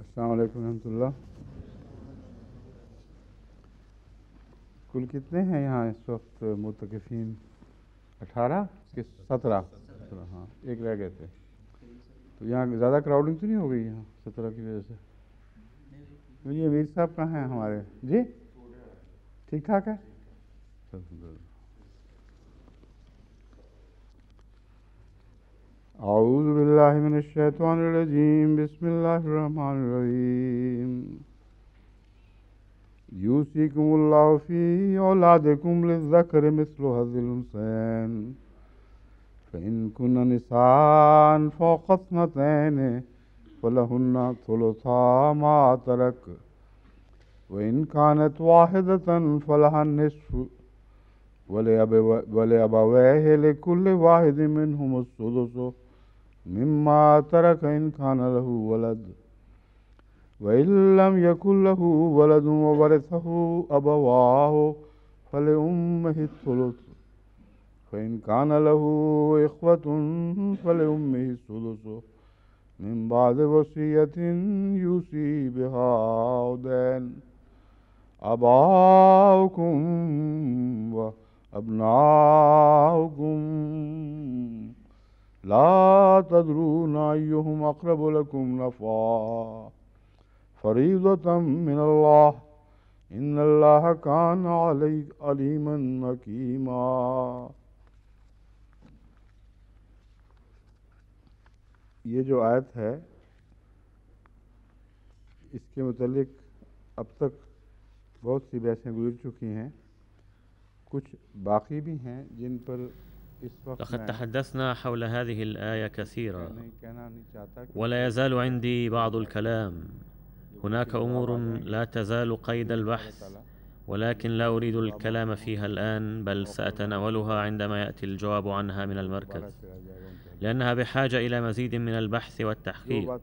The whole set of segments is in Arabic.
السلام علیکم رحمۃ اللہ کل کتنے ہیں یہاں اس وقت متقفین اٹھارہ سترہ سترہ ہاں ایک رہ گئے تھے تو یہاں زیادہ کراؤڈنگ تو نہیں ہو گئی یہاں سترہ کی وجہ سے یہ امیر صاحب کہاں ہیں ہمارے جی ٹھیک ٹھاک ہے أعوذ بالله من الشيطان الرجيم بسم الله الرحمن الرحيم يوصيكم الله في أولادكم للذكر مثل هذه الأنثيين فإن كن نساء فوق اثنتين فلهن ثلثا ما ترك وإن كانت واحدة فلها النصف ولأبويه لكل واحد منهم السدس مما ترك إن كان له ولد وإن لم يكن له ولد وورثه أبواه فلأمه الثلث فإن كان له إخوة فلأمه الثلث من بعد وصية يوصي بها دین أباؤكم وأبناؤكم لا تدرون ایہم اقرب لکم نفعا فریضتا من اللہ ان اللہ کان علی علیما مکیما یہ جو آیت ہے اس کے متعلق اب تک بہت سی بحثیں گزر چکی ہیں کچھ باقی بھی ہیں جن پر لقد تحدثنا حول هذه الآية كثيرا يعني ولا يزال عندي بعض الكلام هناك أمور لا تزال قيد البحث ولكن لا أريد الكلام فيها الآن بل سأتناولها عندما يأتي الجواب عنها من المركز لأنها بحاجة إلى مزيد من البحث والتحقيق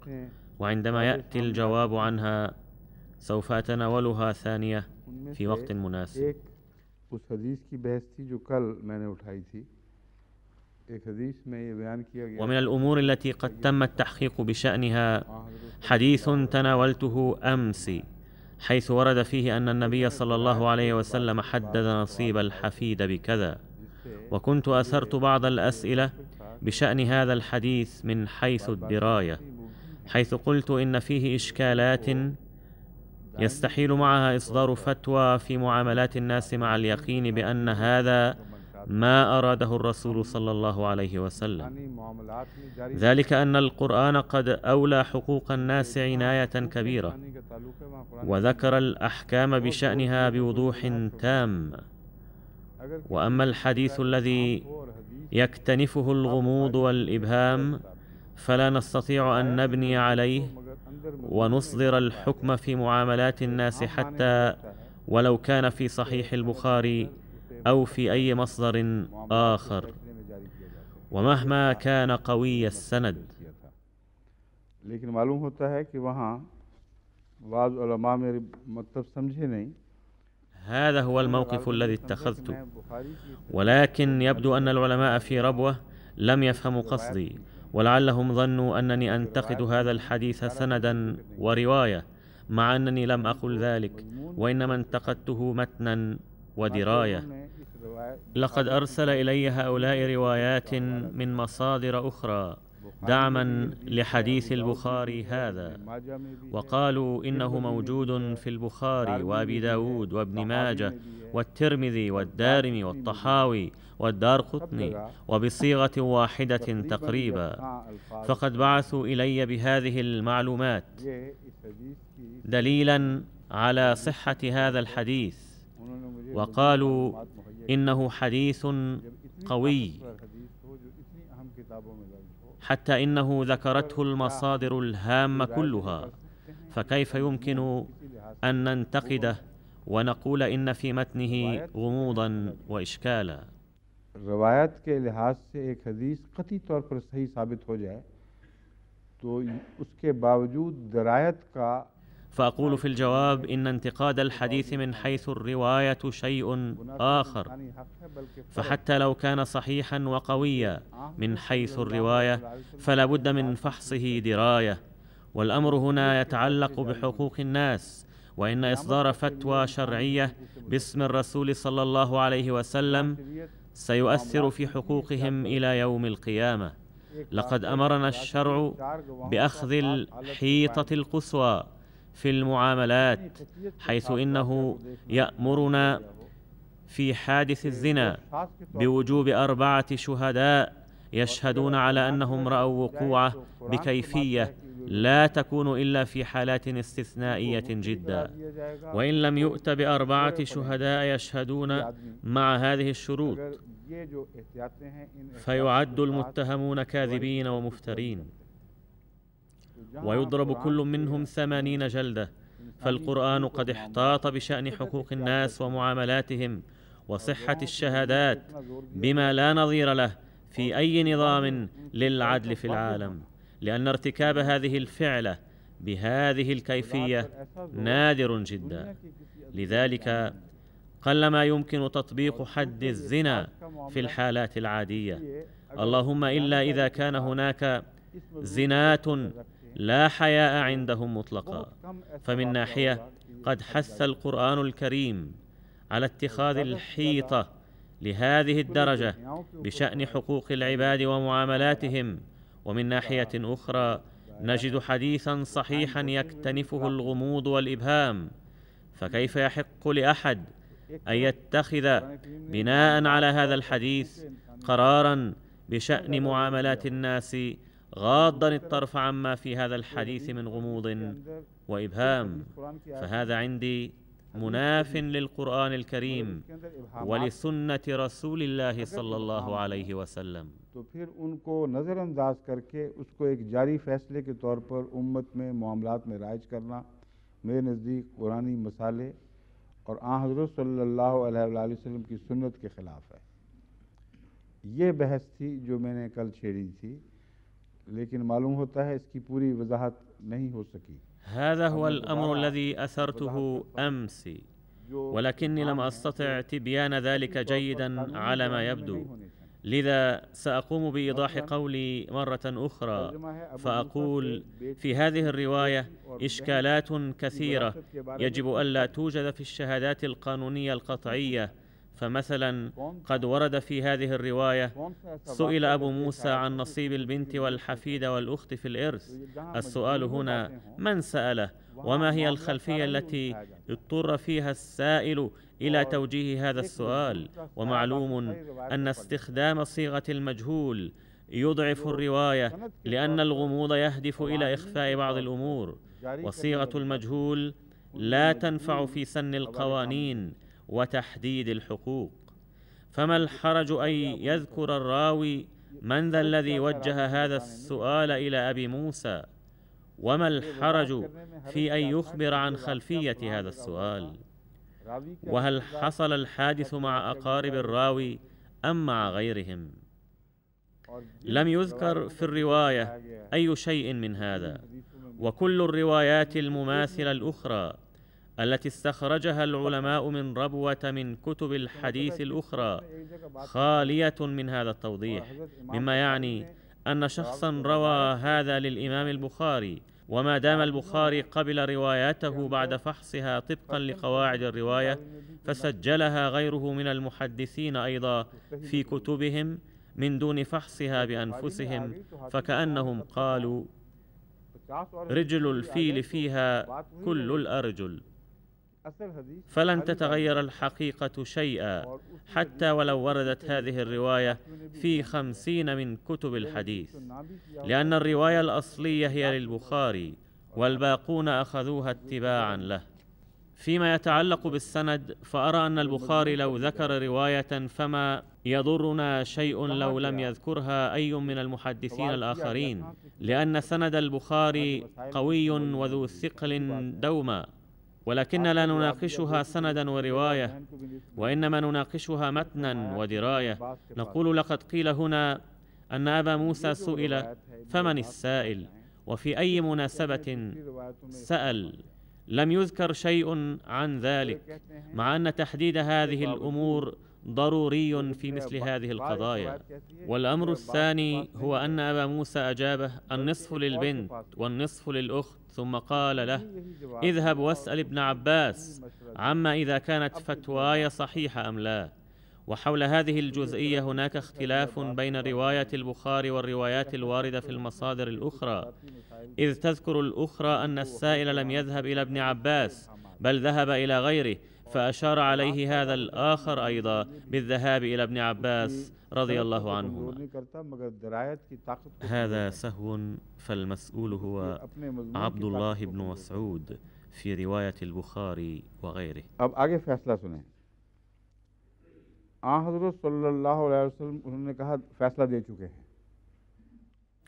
وعندما يأتي الجواب عنها سوف أتناولها ثانية في وقت مناسب ومن الأمور التي قد تم التحقيق بشأنها حديث تناولته أمس حيث ورد فيه أن النبي صلى الله عليه وسلم حدد نصيب الحفيد بكذا وكنت أثرت بعض الأسئلة بشأن هذا الحديث من حيث الدراية حيث قلت إن فيه إشكالات يستحيل معها إصدار فتوى في معاملات الناس مع اليقين بأن هذا ما أراده الرسول صلى الله عليه وسلم ذلك أن القرآن قد أولى حقوق الناس عناية كبيرة وذكر الأحكام بشأنها بوضوح تام وأما الحديث الذي يكتنفه الغموض والإبهام فلا نستطيع أن نبني عليه ونصدر الحكم في معاملات الناس حتى ولو كان في صحيح البخاري أو في أي مصدر آخر ومهما كان قوي السند لیکن معلوم ہوتا ہے کہ وہاں بعض علماء میرے مطلب سمجھے نہیں هذا هو الموقف الذي اتخذته ولكن يبدو أن العلماء في ربوة لم يفهموا قصدي ولعلهم ظنوا أنني أنتقد هذا الحديث سندا ورواية مع أنني لم أقل ذلك وإنما انتقدته متنا ودراية لقد أرسل إلي هؤلاء روايات من مصادر أخرى دعما لحديث البخاري هذا وقالوا إنه موجود في البخاري وأبي داود وابن ماجة والترمذي والدارمي والطحاوي والدار قطني وبصيغة واحدة تقريبا فقد بعثوا إلي بهذه المعلومات دليلا على صحة هذا الحديث وقالوا إنه حديث قوي حتى إنه ذكرته المصادر الهامة كلها فكيف يمكن أن ننتقده ونقول إن في متنه غموضا وإشكالا روايات کے لحاظ سے ایک حدیث قطعی طور پر صحیح ثابت ہو جائے تو اس کے باوجود درایت کا فأقول في الجواب إن انتقاد الحديث من حيث الرواية شيء آخر فحتى لو كان صحيحا وقويا من حيث الرواية فلا بد من فحصه دراية والأمر هنا يتعلق بحقوق الناس وإن إصدار فتوى شرعية باسم الرسول صلى الله عليه وسلم سيؤثر في حقوقهم إلى يوم القيامة لقد أمرنا الشرع بأخذ الحيطة القصوى في المعاملات حيث انه يامرنا في حادث الزنا بوجوب اربعه شهداء يشهدون على انهم راوا وقوعه بكيفيه لا تكون الا في حالات استثنائيه جدا وان لم يؤت باربعه شهداء يشهدون مع هذه الشروط فيعد المتهمون كاذبين ومفترين ويضرب كل منهم ثمانين جلدة فالقرآن قد احتاط بشأن حقوق الناس ومعاملاتهم وصحة الشهادات بما لا نظير له في أي نظام للعدل في العالم لأن ارتكاب هذه الفعلة بهذه الكيفية نادر جدا لذلك قلما يمكن تطبيق حد الزنا في الحالات العادية اللهم إلا إذا كان هناك زنات لا حياء عندهم مطلقا فمن ناحيه قد حث القران الكريم على اتخاذ الحيطه لهذه الدرجه بشان حقوق العباد ومعاملاتهم ومن ناحيه اخرى نجد حديثا صحيحا يكتنفه الغموض والابهام فكيف يحق لاحد ان يتخذ بناء على هذا الحديث قرارا بشان معاملات الناس غاضا الطرف عما في هذا الحديث من غموض وإبهام فهذا عندي مناف للقرآن الكريم ولسنة رسول الله صلى الله عليه وسلم تو پھر ان کو نظر انداز کر کے اس کو ایک جاری فیصلے کے طور پر امت میں معاملات میں رائج کرنا میرے نزدیک قرآنی مسالے اور آن حضرت صلی اللہ علیہ وآلہ وسلم کی سنت کے خلاف ہے یہ بحث تھی جو میں نے کل چھیڑی تھی معلوم ہوتا ہے اس کی پوری وضاحت نہیں ہو سکی هذا هو الأمر الذي أثرته أمس ولكني لم أستطع تبيان ذلك جيدا على ما يبدو يعني. لذا سأقوم بإيضاح قولي مرة أخرى فأقول في هذه الرواية إشكالات كثيرة يجب ألا توجد في الشهادات القانونية القطعية فمثلا قد ورد في هذه الرواية سئل أبو موسى عن نصيب البنت والحفيدة والأخت في الإرث السؤال هنا من سأله وما هي الخلفية التي اضطر فيها السائل إلى توجيه هذا السؤال ومعلوم أن استخدام صيغة المجهول يضعف أيوه، الرواية لأن الغموض يهدف إلى إخفاء بعض الأمور وصيغة المجهول لا تنفع في سن القوانين وتحديد الحقوق فما الحرج ان يذكر الراوي من ذا الذي وجه هذا السؤال الى ابي موسى وما الحرج في ان يخبر عن خلفيه هذا السؤال وهل حصل الحادث مع اقارب الراوي ام مع غيرهم لم يذكر في الروايه اي شيء من هذا وكل الروايات المماثله الاخرى التي استخرجها العلماء من ربوة من كتب الحديث الأخرى خالية من هذا التوضيح مما يعني أن شخصا روى هذا للإمام البخاري وما دام البخاري قبل روايته بعد فحصها طبقا لقواعد الرواية فسجلها غيره من المحدثين أيضا في كتبهم من دون فحصها بأنفسهم فكأنهم قالوا رجل الفيل فيها كل الأرجل فلن تتغير الحقيقة شيئا حتى ولو وردت هذه الرواية في خمسين من كتب الحديث لأن الرواية الأصلية هي للبخاري والباقون أخذوها اتباعا له فيما يتعلق بالسند فأرى أن البخاري لو ذكر رواية فما يضرنا شيء لو لم يذكرها أي من المحدثين الآخرين لأن سند البخاري قوي وذو ثقل دوما ولكن لا نناقشها سندا وروايه وانما نناقشها متنا ودرايه نقول لقد قيل هنا ان ابا موسى سئل فمن السائل وفي اي مناسبه سال لم يذكر شيء عن ذلك مع ان تحديد هذه الامور ضروري في مثل هذه القضايا والامر الثاني هو ان ابا موسى اجابه النصف للبنت والنصف للاخت ثم قال له اذهب واسأل ابن عباس عما إذا كانت فتواي صحيحة أم لا وحول هذه الجزئية هناك اختلاف بين رواية البخاري والروايات الواردة في المصادر الأخرى إذ تذكر الأخرى أن السائل لم يذهب إلى ابن عباس بل ذهب إلى غيره فأشار عليه هذا الآخر أيضا بالذهاب إلى ابن عباس رضي الله عنهما هذا سهو فالمسؤول هو عبد الله بن مسعود في رواية البخاري وغيره اب آگے فیصلہ سنیں آن حضرت صلی اللہ علیہ وسلم انہوں نے کہا فیصلہ دے چکے ہیں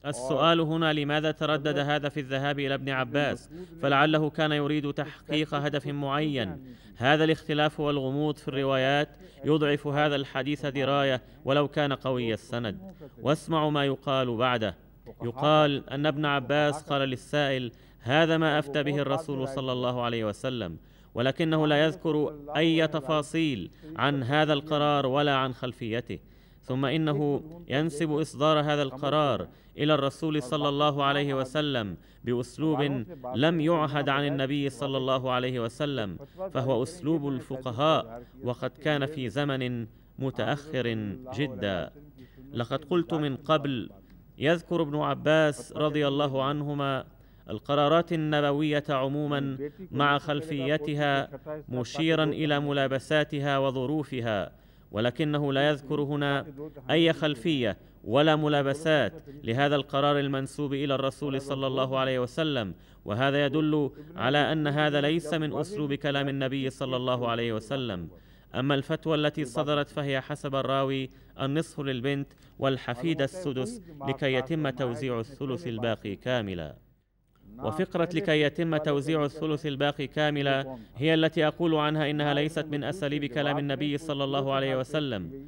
السؤال هنا لماذا تردد هذا في الذهاب إلى ابن عباس فلعله كان يريد تحقيق هدف معين يعني. هذا الاختلاف والغموض في الروايات يضعف هذا الحديث دراية ولو كان قوي السند واسمعوا ما يقال بعده يقال أن ابن عباس قال للسائل هذا ما أفتى به الرسول صلى الله عليه وسلم ولكنه لا يذكر أي تفاصيل عن هذا القرار ولا عن خلفيته ثم انه ينسب اصدار هذا القرار الى الرسول صلى الله عليه وسلم باسلوب لم يعهد عن النبي صلى الله عليه وسلم فهو اسلوب الفقهاء وقد كان في زمن متاخر جدا لقد قلت من قبل يذكر ابن عباس رضي الله عنهما القرارات النبويه عموما مع خلفيتها مشيرا الى ملابساتها وظروفها ولكنه لا يذكر هنا أي خلفية ولا ملابسات لهذا القرار المنسوب إلى الرسول صلى الله عليه وسلم وهذا يدل على أن هذا ليس من أسلوب كلام النبي صلى الله عليه وسلم أما الفتوى التي صدرت فهي حسب الراوي النصف للبنت والحفيد السدس لكي يتم توزيع الثلث الباقي كاملا وفقرة لكي يتم توزيع الثلث الباقي كاملة هي التي أقول عنها إنها ليست من أساليب كلام النبي صلى الله عليه وسلم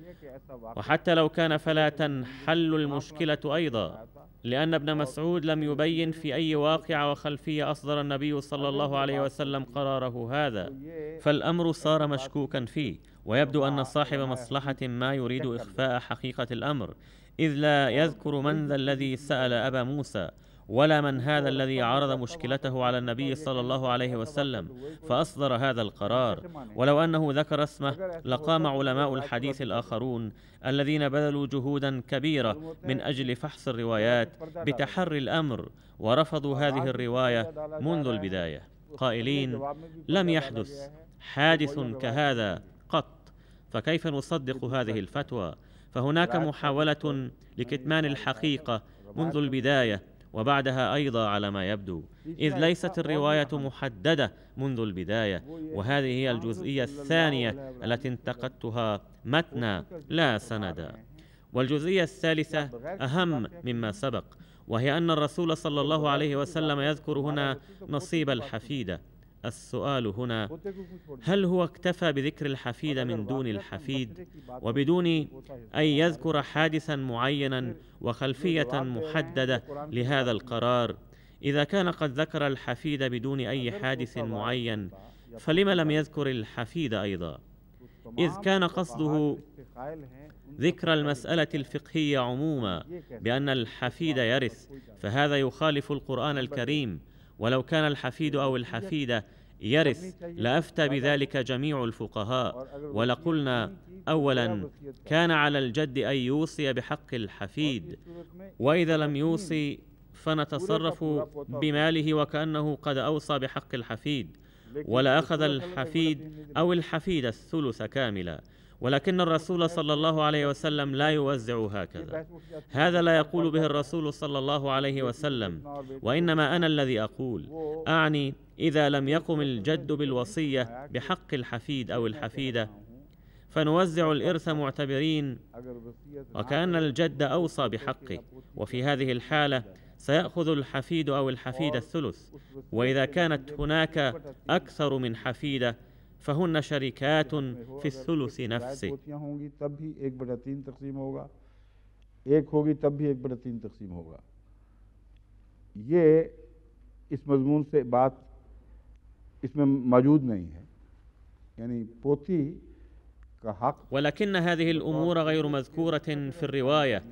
وحتى لو كان فلا تنحل المشكلة أيضا لأن ابن مسعود لم يبين في أي واقع وخلفية أصدر النبي صلى الله عليه وسلم قراره هذا فالأمر صار مشكوكا فيه ويبدو أن صاحب مصلحة ما يريد إخفاء حقيقة الأمر إذ لا يذكر من ذا الذي سأل أبا موسى ولا من هذا الذي عرض مشكلته على النبي صلى الله عليه وسلم فأصدر هذا القرار ولو أنه ذكر اسمه لقام علماء الحديث الآخرون الذين بذلوا جهودا كبيرة من أجل فحص الروايات بتحري الأمر ورفضوا هذه الرواية منذ البداية قائلين لم يحدث حادث كهذا قط فكيف نصدق هذه الفتوى فهناك محاولة لكتمان الحقيقة منذ البداية وبعدها أيضا على ما يبدو إذ ليست الرواية محددة منذ البداية وهذه هي الجزئية الثانية التي انتقدتها متنا لا سندا والجزئية الثالثة أهم مما سبق وهي أن الرسول صلى الله عليه وسلم يذكر هنا نصيب الحفيدة السؤال هنا هل هو اكتفى بذكر الحفيد من دون الحفيد وبدون أن يذكر حادثا معينا وخلفية محددة لهذا القرار إذا كان قد ذكر الحفيد بدون أي حادث معين فلم لم يذكر الحفيد أيضا إذ كان قصده ذكر المسألة الفقهية عموما بأن الحفيد يرث فهذا يخالف القرآن الكريم ولو كان الحفيد أو الحفيدة يرث لأفتى بذلك جميع الفقهاء ولقلنا أولا كان على الجد أن يوصي بحق الحفيد وإذا لم يوصي فنتصرف بماله وكأنه قد أوصى بحق الحفيد ولأخذ الحفيد أو الحفيد الثلث كاملا ولكن الرسول صلى الله عليه وسلم لا يوزع هكذا هذا لا يقول به الرسول صلى الله عليه وسلم وانما انا الذي اقول اعني اذا لم يقم الجد بالوصيه بحق الحفيد او الحفيده فنوزع الارث معتبرين وكان الجد اوصى بحقه وفي هذه الحاله سيأخذ الحفيد أو الحفيدة الثلث وإذا كانت هناك أكثر من حفيدة فهن شركات يعني في الثلث نفسه ولكن هذه الأمور غير مذكورة في الرواية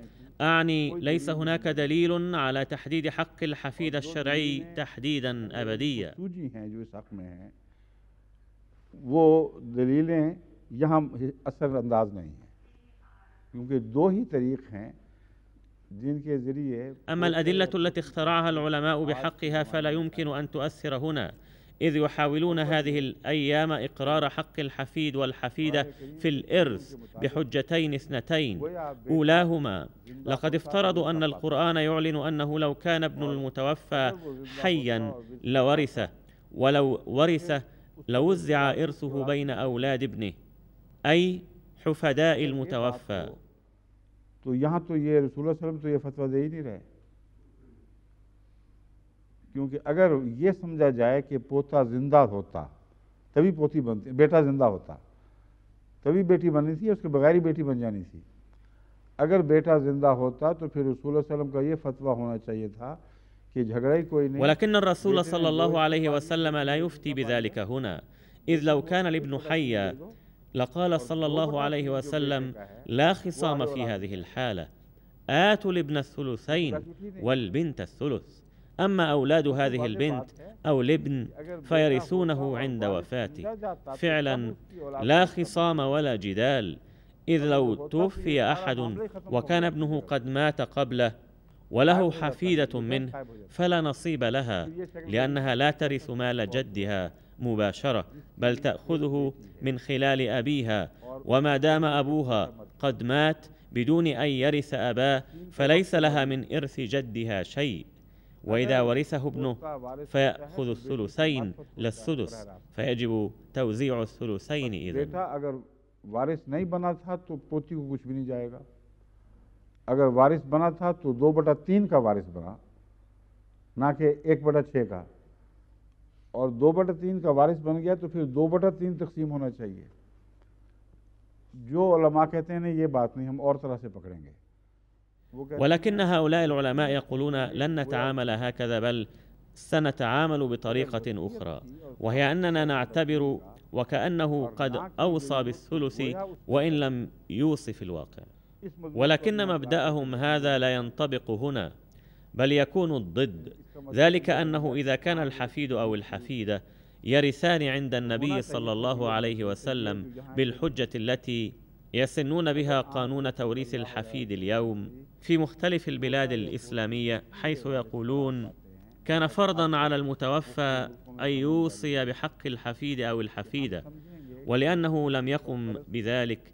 أعني ليس هناك دليل على تحديد حق الحفيد الشرعي تحديدا أبديا वो दलीलें यहाँ असरअंदाज नहीं हैं क्योंकि दो ही तरीक़ हैं जिनके أما الأدلة التي اخترعها العلماء بحقها فلا يمكن أن تؤثر هنا إذ يحاولون هذه الأيام إقرار حق الحفيد والحفيدة في الإرث بحجتين اثنتين أولاهما لقد افترضوا أن القرآن يعلن أنه لو كان ابن آه. المتوفى حيا لورثه ولو ورثه تو یہاں تو یہ رسول تو یہ فتوا دے ہی نہیں رہے کیونکہ اگر یہ سمجھا جائے کہ پوتا زندہ ہوتا تبھی پوتی بنتی بیٹا زندہ ہوتا تبھی بیٹی بننی تھی اس کے بغیر ہی بیٹی بن جانی تھی اگر بیٹا زندہ ہوتا تو پھر رسول اللہ علیہ وسلم کا یہ فتویٰ ہونا چاہیے تھا ولكن الرسول صلى الله عليه وسلم لا يفتي بذلك هنا إذ لو كان الابن حيا لقال صلى الله عليه وسلم لا خصام في هذه الحالة آتوا الابن الثلثين والبنت الثلث أما أولاد هذه البنت أو الابن فيرثونه عند وفاته فعلا لا خصام ولا جدال إذ لو توفي أحد وكان ابنه قد مات قبله وله حفيدة منه فلا نصيب لها لأنها لا ترث مال جدها مباشرة بل تأخذه من خلال أبيها وما دام أبوها قد مات بدون أن يرث أباه فليس لها من إرث جدها شيء وإذا ورثه ابنه فيأخذ الثلثين للسدس فيجب توزيع الثلثين إذا اگر وارث بنا تھا تو دو بٹا تین کا وارث بنا نہ کہ ایک بٹا بٹا بٹا چھ کا کا اور اور دو دو تین تین وارث بن گیا تو پھر تقسیم ہونا چاہیے جو علماء کہتے ہیں یہ بات نہیں ہم طرح سے پکڑیں گے ولكن هؤلاء العلماء يقولون لن نتعامل هكذا بل سنتعامل بطريقة أخرى وهي أننا نعتبر وكأنه قد أوصى بالثلث وإن لم الواقع ولكن مبدأهم هذا لا ينطبق هنا بل يكون الضد ذلك أنه إذا كان الحفيد أو الحفيدة يرثان عند النبي صلى الله عليه وسلم بالحجة التي يسنون بها قانون توريث الحفيد اليوم في مختلف البلاد الإسلامية حيث يقولون كان فرضا على المتوفى أن يوصي بحق الحفيد أو الحفيدة ولأنه لم يقم بذلك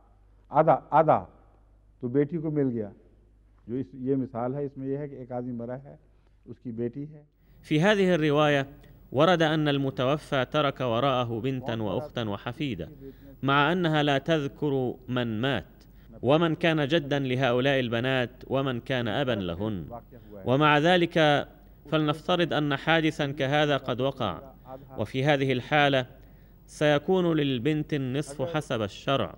आधा आधा तो बेटी को मिल गया जो इस ये मिसाल है इसमें यह है कि एक आदमी मरा है उसकी बेटी है في هذه الرواية ورد أن المتوفى ترك وراءه بنتا وأختا وحفيدة مع أنها لا تذكر من مات ومن كان جدا لهؤلاء البنات ومن كان أبا لهن ومع ذلك فلنفترض أن حادثا كهذا قد وقع وفي هذه الحالة سيكون للبنت النصف حسب الشرع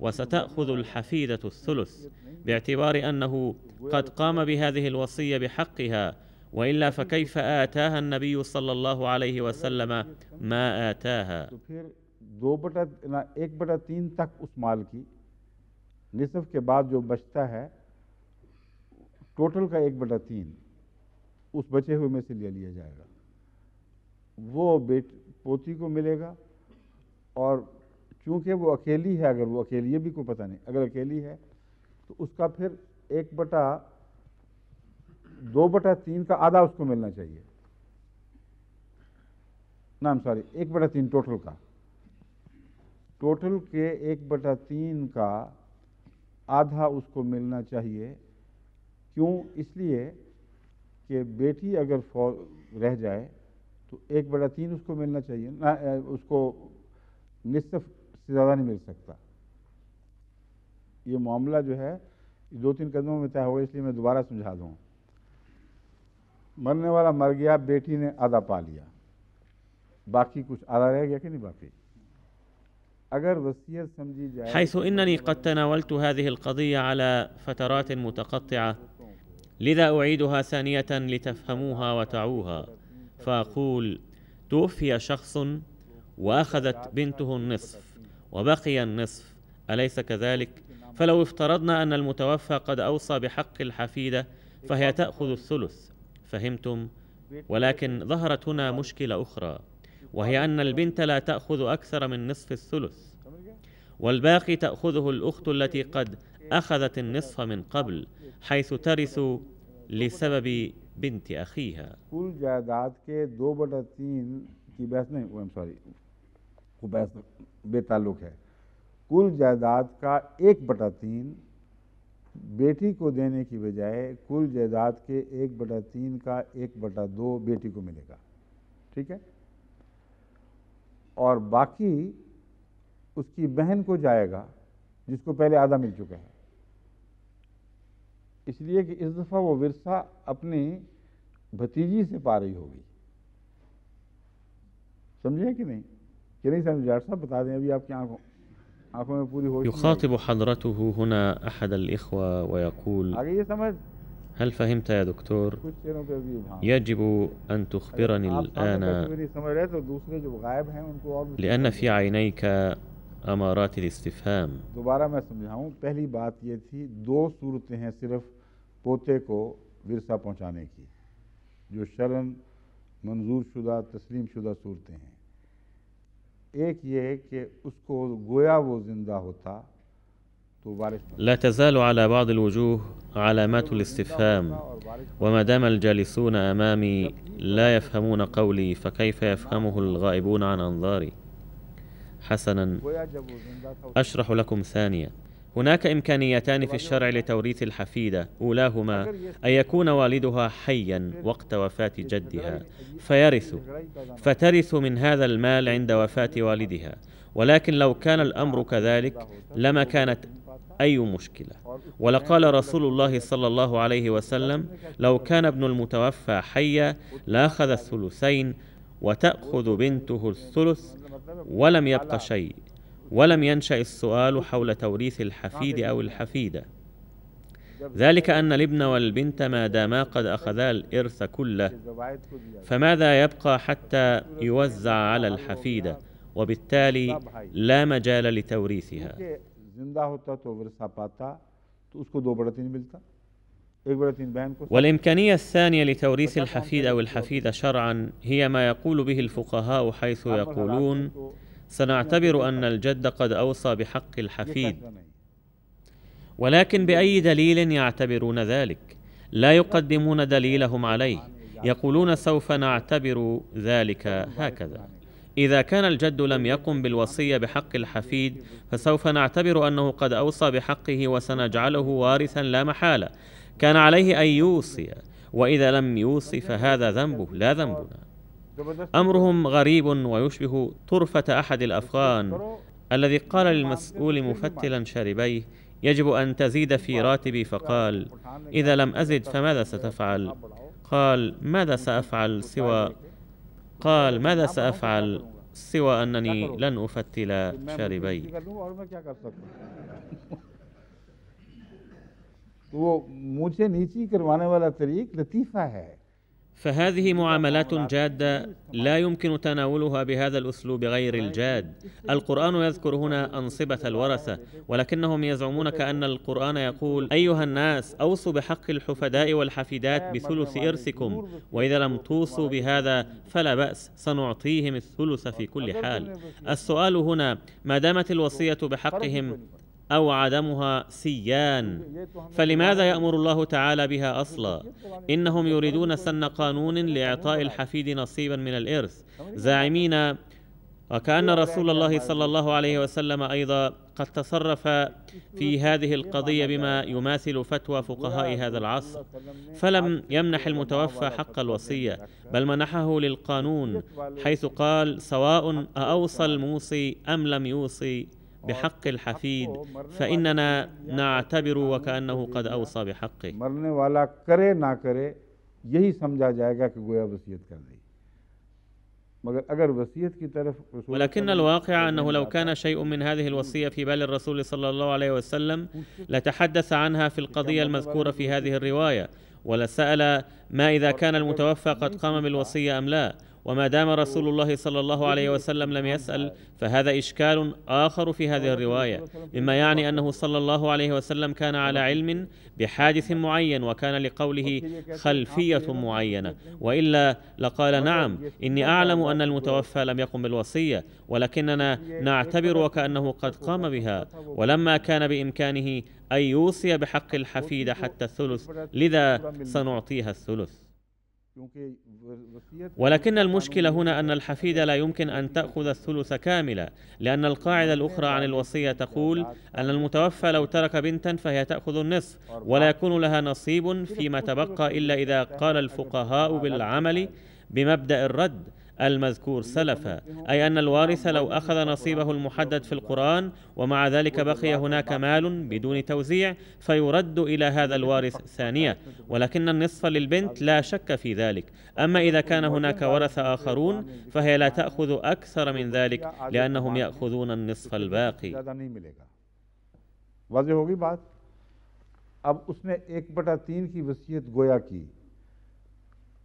وستأخذ الحفيدة الثلث باعتبار أنه قد قام بهذه الوصية بحقها وإلا فكيف آتاها النبي صلى الله عليه وسلم ما آتاها دو بٹا ایک بٹا تین تک اس مال کی نصف کے بعد جو بچتا ہے ٹوٹل کا ایک بٹا تین اس بچے ہوئے میں سے لے لیا جائے گا وہ بیٹ پوتی کو ملے گا اور چونکہ وہ اکیلی ہے اگر وہ اکیلی یہ بھی کوئی پتہ نہیں اگر اکیلی ہے تو اس کا پھر ایک بٹا دو بٹا تین کا آدھا اس کو ملنا چاہیے نام سوری ایک بٹا تین ٹوٹل کا ٹوٹل کے ایک بٹا تین کا آدھا اس کو ملنا چاہیے کیوں اس لیے کہ بیٹی اگر فو رہ جائے تو ایک بٹا تین اس کو ملنا چاہیے نہ اس کو نصف इससे ज़्यादा नहीं मिल सकता ये मामला जो है दो तीन कदमों में तय होगा इसलिए मैं दोबारा समझा दूँ मरने वाला मर गया बेटी ने आधा पा लिया باقي كوش على رأيك يعني باقي حيث إنني قد تناولت هذه القضية على فترات متقطعة لذا أعيدها ثانية لتفهموها وتعوها فأقول توفي شخص وأخذت بنته النصف وبقي النصف أليس كذلك؟ فلو افترضنا أن المتوفى قد أوصى بحق الحفيدة فهي تأخذ الثلث فهمتم؟ ولكن ظهرت هنا مشكلة أخرى وهي أن البنت لا تأخذ أكثر من نصف الثلث والباقي تأخذه الأخت التي قد أخذت النصف من قبل حيث ترث لسبب بنت أخيها کو بے تعلق ہے کل جائیداد کا ایک بٹا تین بیٹی کو دینے کی بجائے کل جائیداد کے ایک بٹا تین کا ایک بٹا دو بیٹی کو ملے گا ٹھیک ہے اور باقی اس کی بہن کو جائے گا جس کو پہلے آدھا مل چکا ہے اس لیے کہ اس دفعہ وہ ورثہ اپنی بھتیجی سے پا رہی ہوگی سمجھے کہ نہیں يخاطب حضرته هنا أحد الإخوة ويقول هل فهمت يا دكتور؟ يجب أن تخبرني الآن لأن في عينيك أمارات الاستفهام جو شرن منظور شدہ تسلیم شدہ صورتیں ہیں لا تزال على بعض الوجوه علامات الاستفهام وما دام الجالسون امامي لا يفهمون قولي فكيف يفهمه الغائبون عن انظاري حسنا اشرح لكم ثانيه هناك إمكانيتان في الشرع لتوريث الحفيدة أولاهما أن يكون والدها حيا وقت وفاة جدها فيرث فترث من هذا المال عند وفاة والدها ولكن لو كان الأمر كذلك لما كانت أي مشكلة ولقال رسول الله صلى الله عليه وسلم لو كان ابن المتوفى حيا لأخذ الثلثين وتأخذ بنته الثلث ولم يبق شيء ولم ينشأ السؤال حول توريث الحفيد أو الحفيدة ذلك أن الابن والبنت ما داما قد أخذا الإرث كله فماذا يبقى حتى يوزع على الحفيدة وبالتالي لا مجال لتوريثها والإمكانية الثانية لتوريث الحفيد أو الحفيدة شرعا هي ما يقول به الفقهاء حيث يقولون سنعتبر أن الجد قد أوصى بحق الحفيد ولكن بأي دليل يعتبرون ذلك لا يقدمون دليلهم عليه يقولون سوف نعتبر ذلك هكذا إذا كان الجد لم يقم بالوصية بحق الحفيد فسوف نعتبر أنه قد أوصى بحقه وسنجعله وارثا لا محالة كان عليه أن يوصي وإذا لم يوصي فهذا ذنبه لا ذنبنا أمرهم غريب ويشبه طرفة أحد الأفغان الذي قال للمسؤول مفتلا شاربيه يجب أن تزيد في راتبي فقال إذا لم أزد فماذا ستفعل؟ قال ماذا سأفعل سوى قال ماذا سأفعل سوى أنني لن أفتل شاربي وہ مجھے نیچی کروانے والا طریق لطیفہ ہے فهذه معاملات جاده لا يمكن تناولها بهذا الاسلوب غير الجاد القران يذكر هنا انصبه الورثه ولكنهم يزعمون كان القران يقول ايها الناس اوصوا بحق الحفداء والحفيدات بثلث ارثكم واذا لم توصوا بهذا فلا باس سنعطيهم الثلث في كل حال السؤال هنا ما دامت الوصيه بحقهم او عدمها سيان فلماذا يامر الله تعالى بها اصلا انهم يريدون سن قانون لاعطاء الحفيد نصيبا من الارث زاعمين وكأن رسول الله صلى الله عليه وسلم أيضا قد تصرف في هذه القضية بما يماثل فتوى فقهاء هذا العصر فلم يمنح المتوفى حق الوصية بل منحه للقانون حيث قال سواء أأوصى الموصي أم لم يوصي بحق الحفيد فإننا نعتبر وكأنه قد أوصى بحقه مرنے والا کرے نہ کرے یہی سمجھا جائے گا کہ گویا وصیت کر دی ولكن الواقع أنه لو كان شيء من هذه الوصية في بال الرسول صلى الله عليه وسلم لتحدث عنها في القضية المذكورة في هذه الرواية ولسأل ما إذا كان المتوفى قد قام بالوصية أم لا وما دام رسول الله صلى الله عليه وسلم لم يسأل فهذا إشكال آخر في هذه الرواية مما يعني أنه صلى الله عليه وسلم كان على علم بحادث معين وكان لقوله خلفية معينة وإلا لقال نعم إني أعلم أن المتوفى لم يقم بالوصية ولكننا نعتبر وكأنه قد قام بها ولما كان بإمكانه أن يوصي بحق الحفيد حتى الثلث لذا سنعطيها الثلث ولكن المشكلة هنا أن الحفيدة لا يمكن أن تأخذ الثلث كاملة لأن القاعدة الأخرى عن الوصية تقول أن المتوفى لو ترك بنتا فهي تأخذ النصف ولا يكون لها نصيب فيما تبقى إلا إذا قال الفقهاء بالعمل بمبدأ الرد المذكور سلفا أي أن الوارث لو أخذ نصيبه المحدد في القرآن ومع ذلك بقي هناك مال بدون توزيع فيرد إلى هذا الوارث ثانية ولكن النصف للبنت لا شك في ذلك أما إذا كان هناك ورثة آخرون فهي لا تأخذ أكثر من ذلك لأنهم يأخذون النصف الباقي واضح ہوگی بات اب اس نے ایک بٹا تین کی وصیت گویا کی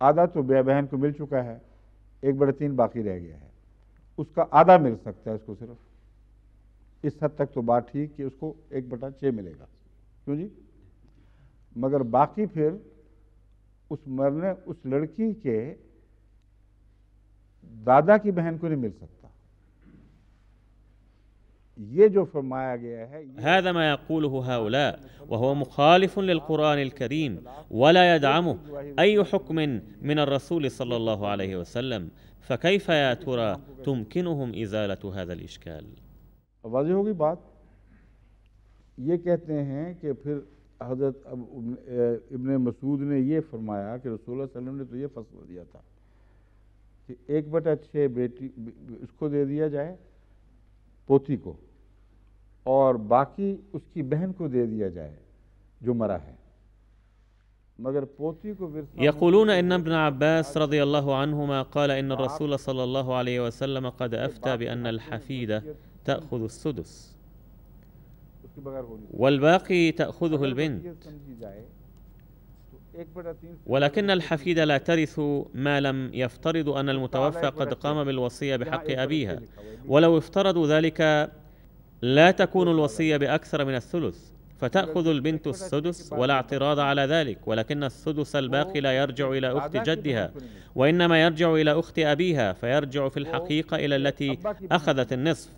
آدھا تو بہن کو مل چکا ہے ایک بڑے تین باقی رہ گیا ہے اس کا آدھا مل سکتا ہے اس کو صرف اس حد تک تو بات ٹھیک کہ اس کو ایک بٹا چھ ملے گا کیوں جی مگر باقی پھر اس مرنے اس لڑکی کے دادا کی بہن کو نہیں مل سکتا یہ جو فرمایا گیا ہے هذا ما يقوله هؤلاء وهو مخالف للقرآن الكريم ولا يدعمه أي حكم من الرسول صلى الله عليه وسلم فكيف يا ترى تمكنهم إزالة هذا الإشكال واضح ہوگی بات یہ کہتے ہیں کہ پھر حضرت ابن مسعود نے یہ فرمایا کہ رسول اللہ علیہ وسلم نے تو یہ فصل دیا تھا کہ ایک بٹا چھ بیٹی اس کو دے دیا جائے پوتی کو باقی اس کی بہن کو دے دیا جائے جو مرا ہے مگر کو ورثہ يقولون إن ابن عباس رضي الله عنهما قال إن الرسول صلى الله عليه وسلم قد أفتى بأن الحفيدة تأخذ السدس والباقي تأخذه البنت ولكن الحفيدة لا ترث ما لم يفترض أن المتوفى قد قام بالوصية بحق أبيها ولو افترضوا ذلك لا تكون الوصية بأكثر من الثلث فتأخذ البنت السدس ولا اعتراض على ذلك ولكن السدس الباقي لا يرجع إلى أخت جدها وإنما يرجع إلى أخت أبيها فيرجع في الحقيقة إلى التي أخذت النصف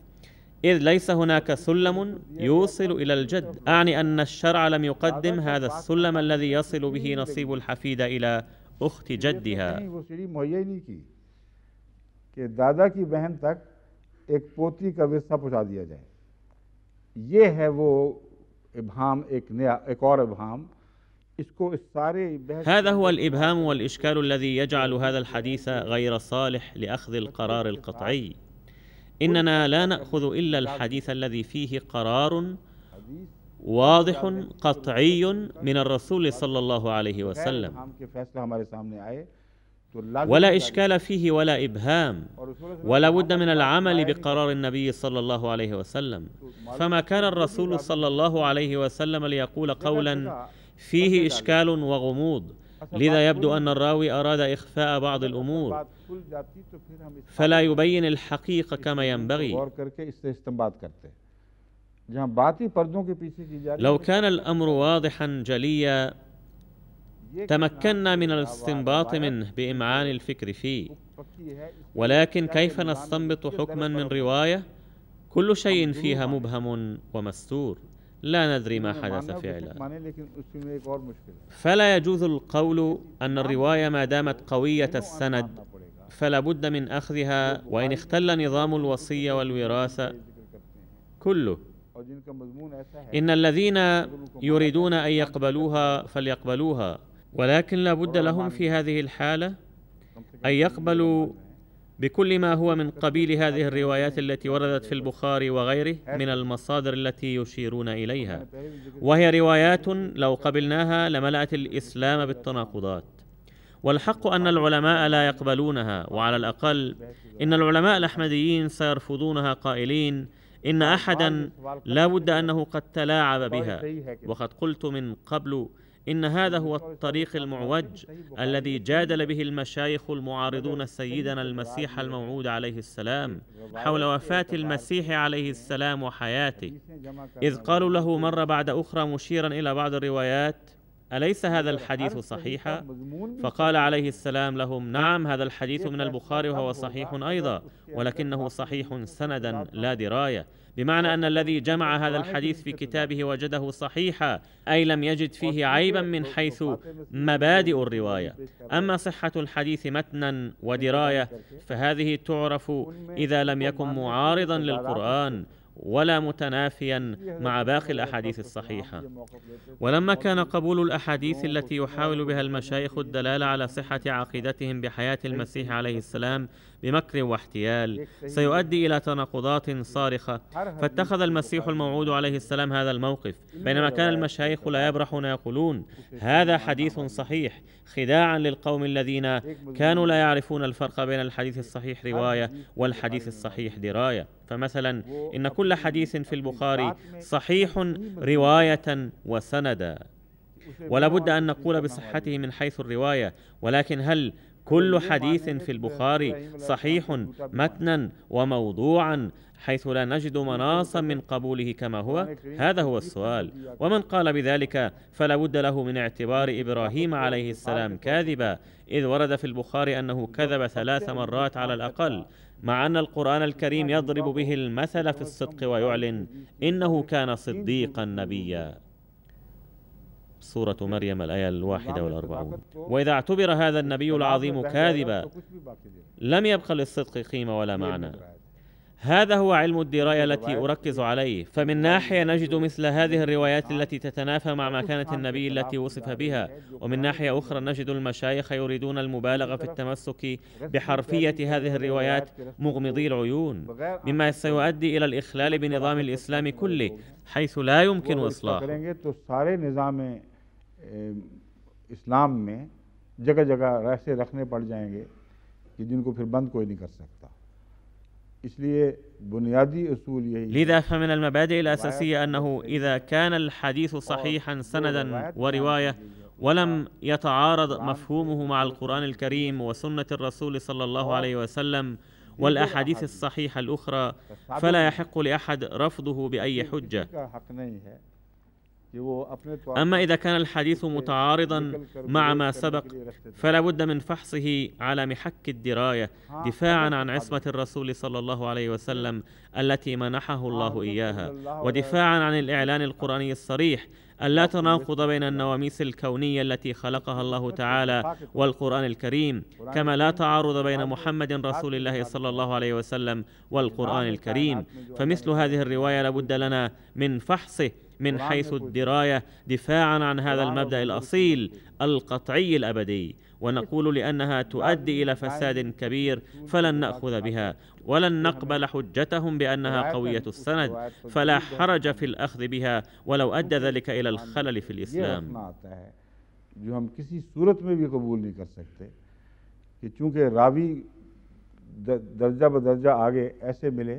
إذ ليس هناك سلم يوصل إلى الجد أعني أن الشرع لم يقدم هذا السلم الذي يصل به نصيب الحفيدة إلى أخت جدها کہ دادا کی بہن تک ایک پوتی کا پہنچا دیا جائے ये है वो إبهام एक, एक और إبهام هذا هو الإبهام والإشكال الذي يجعل هذا الحديث غير صالح لأخذ القرار القطعي إننا لا نأخذ إلا الحديث الذي فيه قرار واضح قطعي من الرسول صلى الله عليه وسلم ولا إشكال فيه ولا إبهام ولا بد من العمل بقرار النبي صلى الله عليه وسلم فما كان الرسول صلى الله عليه وسلم ليقول قولا فيه إشكال وغموض لذا يبدو أن الراوي أراد إخفاء بعض الأمور فلا يبين الحقيقة كما ينبغي لو كان الأمر واضحا جليا تمكنا من الاستنباط منه بإمعان الفكر فيه ولكن كيف نستنبط حكما من رواية كل شيء فيها مبهم ومستور لا ندري ما حدث فعلا فلا يجوز القول أن نعم. الرواية ما دامت نعم. قوية نعم. السند فلا بد من أخذها وإن اختل نظام الوصية والوراثة كله إن الذين يريدون أن يقبلوها فليقبلوها ولكن لا بد لهم في هذه الحالة أن يقبلوا بكل ما هو من قبيل هذه الروايات التي وردت في البخاري وغيره من المصادر التي يشيرون إليها وهي روايات لو قبلناها لملأت الإسلام بالتناقضات والحق أن العلماء لا يقبلونها وعلى الأقل إن العلماء الأحمديين سيرفضونها قائلين إن أحدا لا بد أنه قد تلاعب بها وقد قلت من قبل إن هذا هو الطريق المعوج الذي جادل به المشايخ المعارضون سيدنا المسيح الموعود عليه السلام حول وفاة المسيح عليه السلام وحياته إذ قالوا له مرة بعد أخرى مشيرا إلى بعض الروايات أليس هذا الحديث صحيحا؟ فقال عليه السلام لهم نعم هذا الحديث من البخاري وهو صحيح أيضا ولكنه صحيح سندا لا دراية بمعنى أن الذي جمع هذا الحديث في كتابه وجده صحيحا أي لم يجد فيه عيبا من حيث مبادئ الرواية أما صحة الحديث متنا ودراية فهذه تعرف إذا لم يكن معارضا للقرآن ولا متنافيا مع باقي الاحاديث الصحيحه ولما كان قبول الاحاديث التي يحاول بها المشايخ الدلاله على صحه عقيدتهم بحياه المسيح عليه السلام بمكر واحتيال سيؤدي إلى تناقضات صارخة فاتخذ المسيح الموعود عليه السلام هذا الموقف بينما كان المشايخ لا يبرحون يقولون هذا حديث صحيح خداعا للقوم الذين كانوا لا يعرفون الفرق بين الحديث الصحيح رواية والحديث الصحيح دراية فمثلا إن كل حديث في البخاري صحيح رواية وسندا ولا بد أن نقول بصحته من حيث الرواية ولكن هل كل حديث في البخاري صحيح متنا وموضوعا حيث لا نجد مناصا من قبوله كما هو هذا هو السؤال ومن قال بذلك فلا بد له من اعتبار ابراهيم عليه السلام كاذبا اذ ورد في البخاري انه كذب ثلاث مرات على الاقل مع ان القران الكريم يضرب به المثل في الصدق ويعلن انه كان صديقا نبيا سورة مريم الآية الواحدة نعم، والأربعون وإذا اعتبر هذا النبي العظيم كاذبا لم يبقى للصدق قيمة ولا معنى هذا هو علم الدراية التي أركز عليه فمن ناحية نجد مثل هذه الروايات التي تتنافى مع مكانة نعم، النبي نعم، التي وصف بها ومن ناحية أخرى نجد المشايخ يريدون المبالغة في التمسك بحرفية هذه الروايات مغمضي العيون مما سيؤدي إلى الإخلال بنظام الإسلام كله حيث لا يمكن إصلاحه اسلام میں جگہ में जगह जगह ऐसे रखने पड़ جن کو پھر بند کوئی نہیں کر سکتا اس इसलिए بنیادی اصول یہی لذا فمن المبادئ الأساسية أنه إذا كان الحديث صحيحا سندا ورواية ولم يتعارض مفهومه مع القرآن الكريم وسنة الرسول صلى الله عليه وسلم والأحاديث الصحيحة الأخرى فلا يحق لأحد رفضه بأي حجة أما إذا كان الحديث متعارضا مع ما سبق فلا بد من فحصه على محك الدراية دفاعا عن عصمة الرسول صلى الله عليه وسلم التي منحه الله إياها ودفاعا عن الإعلان القرآني الصريح ألا تناقض بين النواميس الكونية التي خلقها الله تعالى والقرآن الكريم كما لا تعارض بين محمد رسول الله صلى الله عليه وسلم والقرآن الكريم فمثل هذه الرواية لابد لنا من فحصه من حيث الدراية دفاعا عن هذا المبدأ الأصيل القطعي الأبدي ونقول لأنها تؤدي إلى فساد كبير فلن نأخذ بها ولن نقبل حجتهم بأنها قوية السند فلا حرج في الأخذ بها ولو أدى ذلك إلى الخلل في الإسلام جو ہم کسی صورت میں بھی قبول نہیں کر سکتے کہ چونکہ راوی درجہ بدرجہ آگے ایسے ملے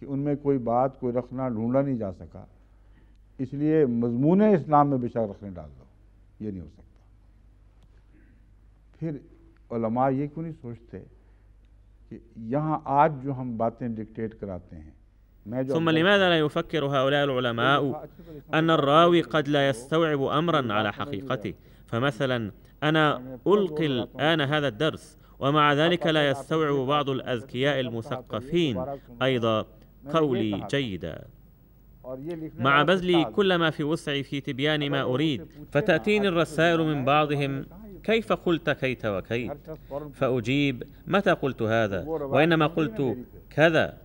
کہ ان میں کوئی بات کوئی رکھنا ڈھونڈا نہیں جا سکا اس इसलिए मजमून इस्लाम में बेशक رکھنے ڈال دو یہ نہیں ہو سکتا پھر علماء یہ کیوں نہیں سوچتے کہ یہاں آج جو ہم باتیں ڈکٹیٹ کراتے ہیں ثم لماذا لا يفكر هؤلاء العلماء آه، آه، أن الراوي قد لا يستوعب أمرا على حقيقته فمثلا أنا ألقي الآن هذا الدرس ومع ذلك لا يستوعب بعض الأذكياء المثقفين أيضا قولي جيدا مع بذل كل ما في وسعي في تبيان ما أريد فتأتيني الرسائل من بعضهم كيف قلت كيت وكيت فأجيب متى قلت هذا وإنما قلت كذا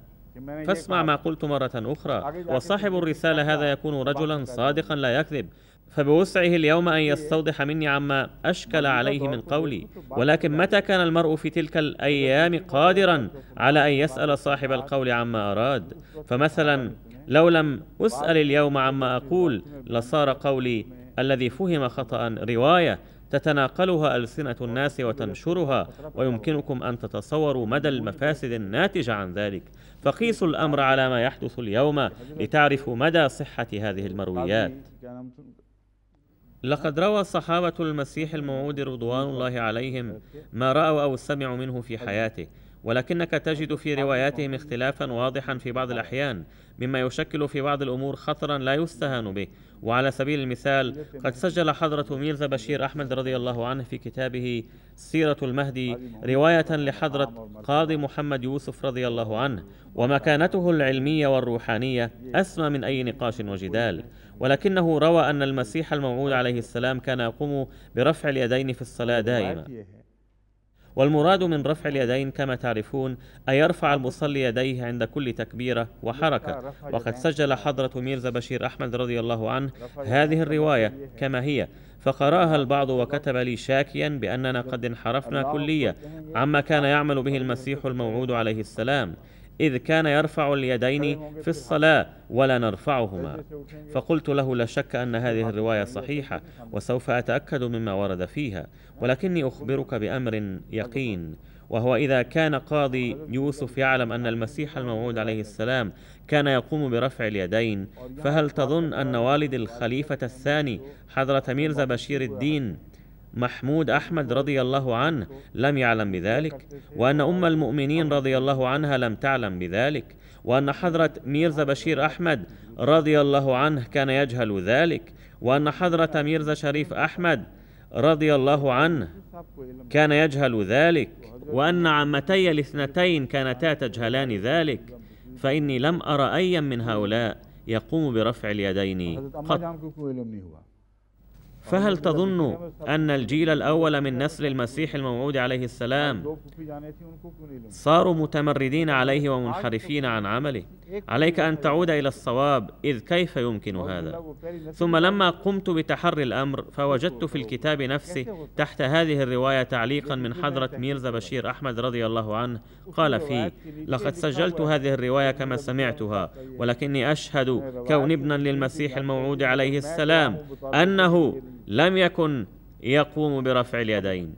فاسمع ما قلت مرة أخرى وصاحب الرسالة هذا يكون رجلا صادقا لا يكذب فبوسعه اليوم أن يستوضح مني عما أشكل عليه من قولي ولكن متى كان المرء في تلك الأيام قادرا على أن يسأل صاحب القول عما أراد فمثلا لو لم أسأل اليوم عما أقول لصار قولي الذي فهم خطأ رواية تتناقلها ألسنة الناس وتنشرها ويمكنكم أن تتصوروا مدى المفاسد الناتجة عن ذلك فقيسوا الأمر على ما يحدث اليوم لتعرفوا مدى صحة هذه المرويات لقد روى صحابة المسيح الموعود رضوان الله عليهم ما رأوا أو سمعوا منه في حياته ولكنك تجد في رواياتهم اختلافا واضحا في بعض الأحيان مما يشكل في بعض الأمور خطرا لا يستهان به وعلى سبيل المثال قد سجل حضرة ميرزا بشير أحمد رضي الله عنه في كتابه سيرة المهدي رواية لحضرة قاضي محمد يوسف رضي الله عنه ومكانته العلمية والروحانية أسمى من أي نقاش وجدال ولكنه روى أن المسيح الموعود عليه السلام كان يقوم برفع اليدين في الصلاة دائما والمراد من رفع اليدين كما تعرفون أن يرفع المصلي يديه عند كل تكبيرة وحركة وقد سجل حضرة ميرزا بشير أحمد رضي الله عنه هذه الرواية كما هي فقرأها البعض وكتب لي شاكيا بأننا قد انحرفنا كليا عما كان يعمل به المسيح الموعود عليه السلام إذ كان يرفع اليدين في الصلاة ولا نرفعهما فقلت له لا شك أن هذه الرواية صحيحة وسوف أتأكد مما ورد فيها ولكني أخبرك بأمر يقين وهو إذا كان قاضي يوسف يعلم أن المسيح الموعود عليه السلام كان يقوم برفع اليدين فهل تظن أن والد الخليفة الثاني حضرة ميرزا بشير الدين محمود احمد رضي الله عنه لم يعلم بذلك وان ام المؤمنين رضي الله عنها لم تعلم بذلك وان حضره ميرزا بشير احمد رضي الله عنه كان يجهل ذلك وان حضره ميرزا شريف احمد رضي الله عنه كان يجهل ذلك وان عمتي الاثنتين كانتا تجهلان ذلك فاني لم ارى ايا من هؤلاء يقوم برفع اليدين قط فهل تظن أن الجيل الأول من نسل المسيح الموعود عليه السلام صاروا متمردين عليه ومنحرفين عن عمله؟ عليك أن تعود إلى الصواب إذ كيف يمكن هذا؟ ثم لما قمت بتحري الأمر فوجدت في الكتاب نفسه تحت هذه الرواية تعليقا من حضرة ميرزا بشير أحمد رضي الله عنه قال فيه لقد سجلت هذه الرواية كما سمعتها ولكني أشهد كون ابنا للمسيح الموعود عليه السلام أنه لم يكن يقوم برفع اليدين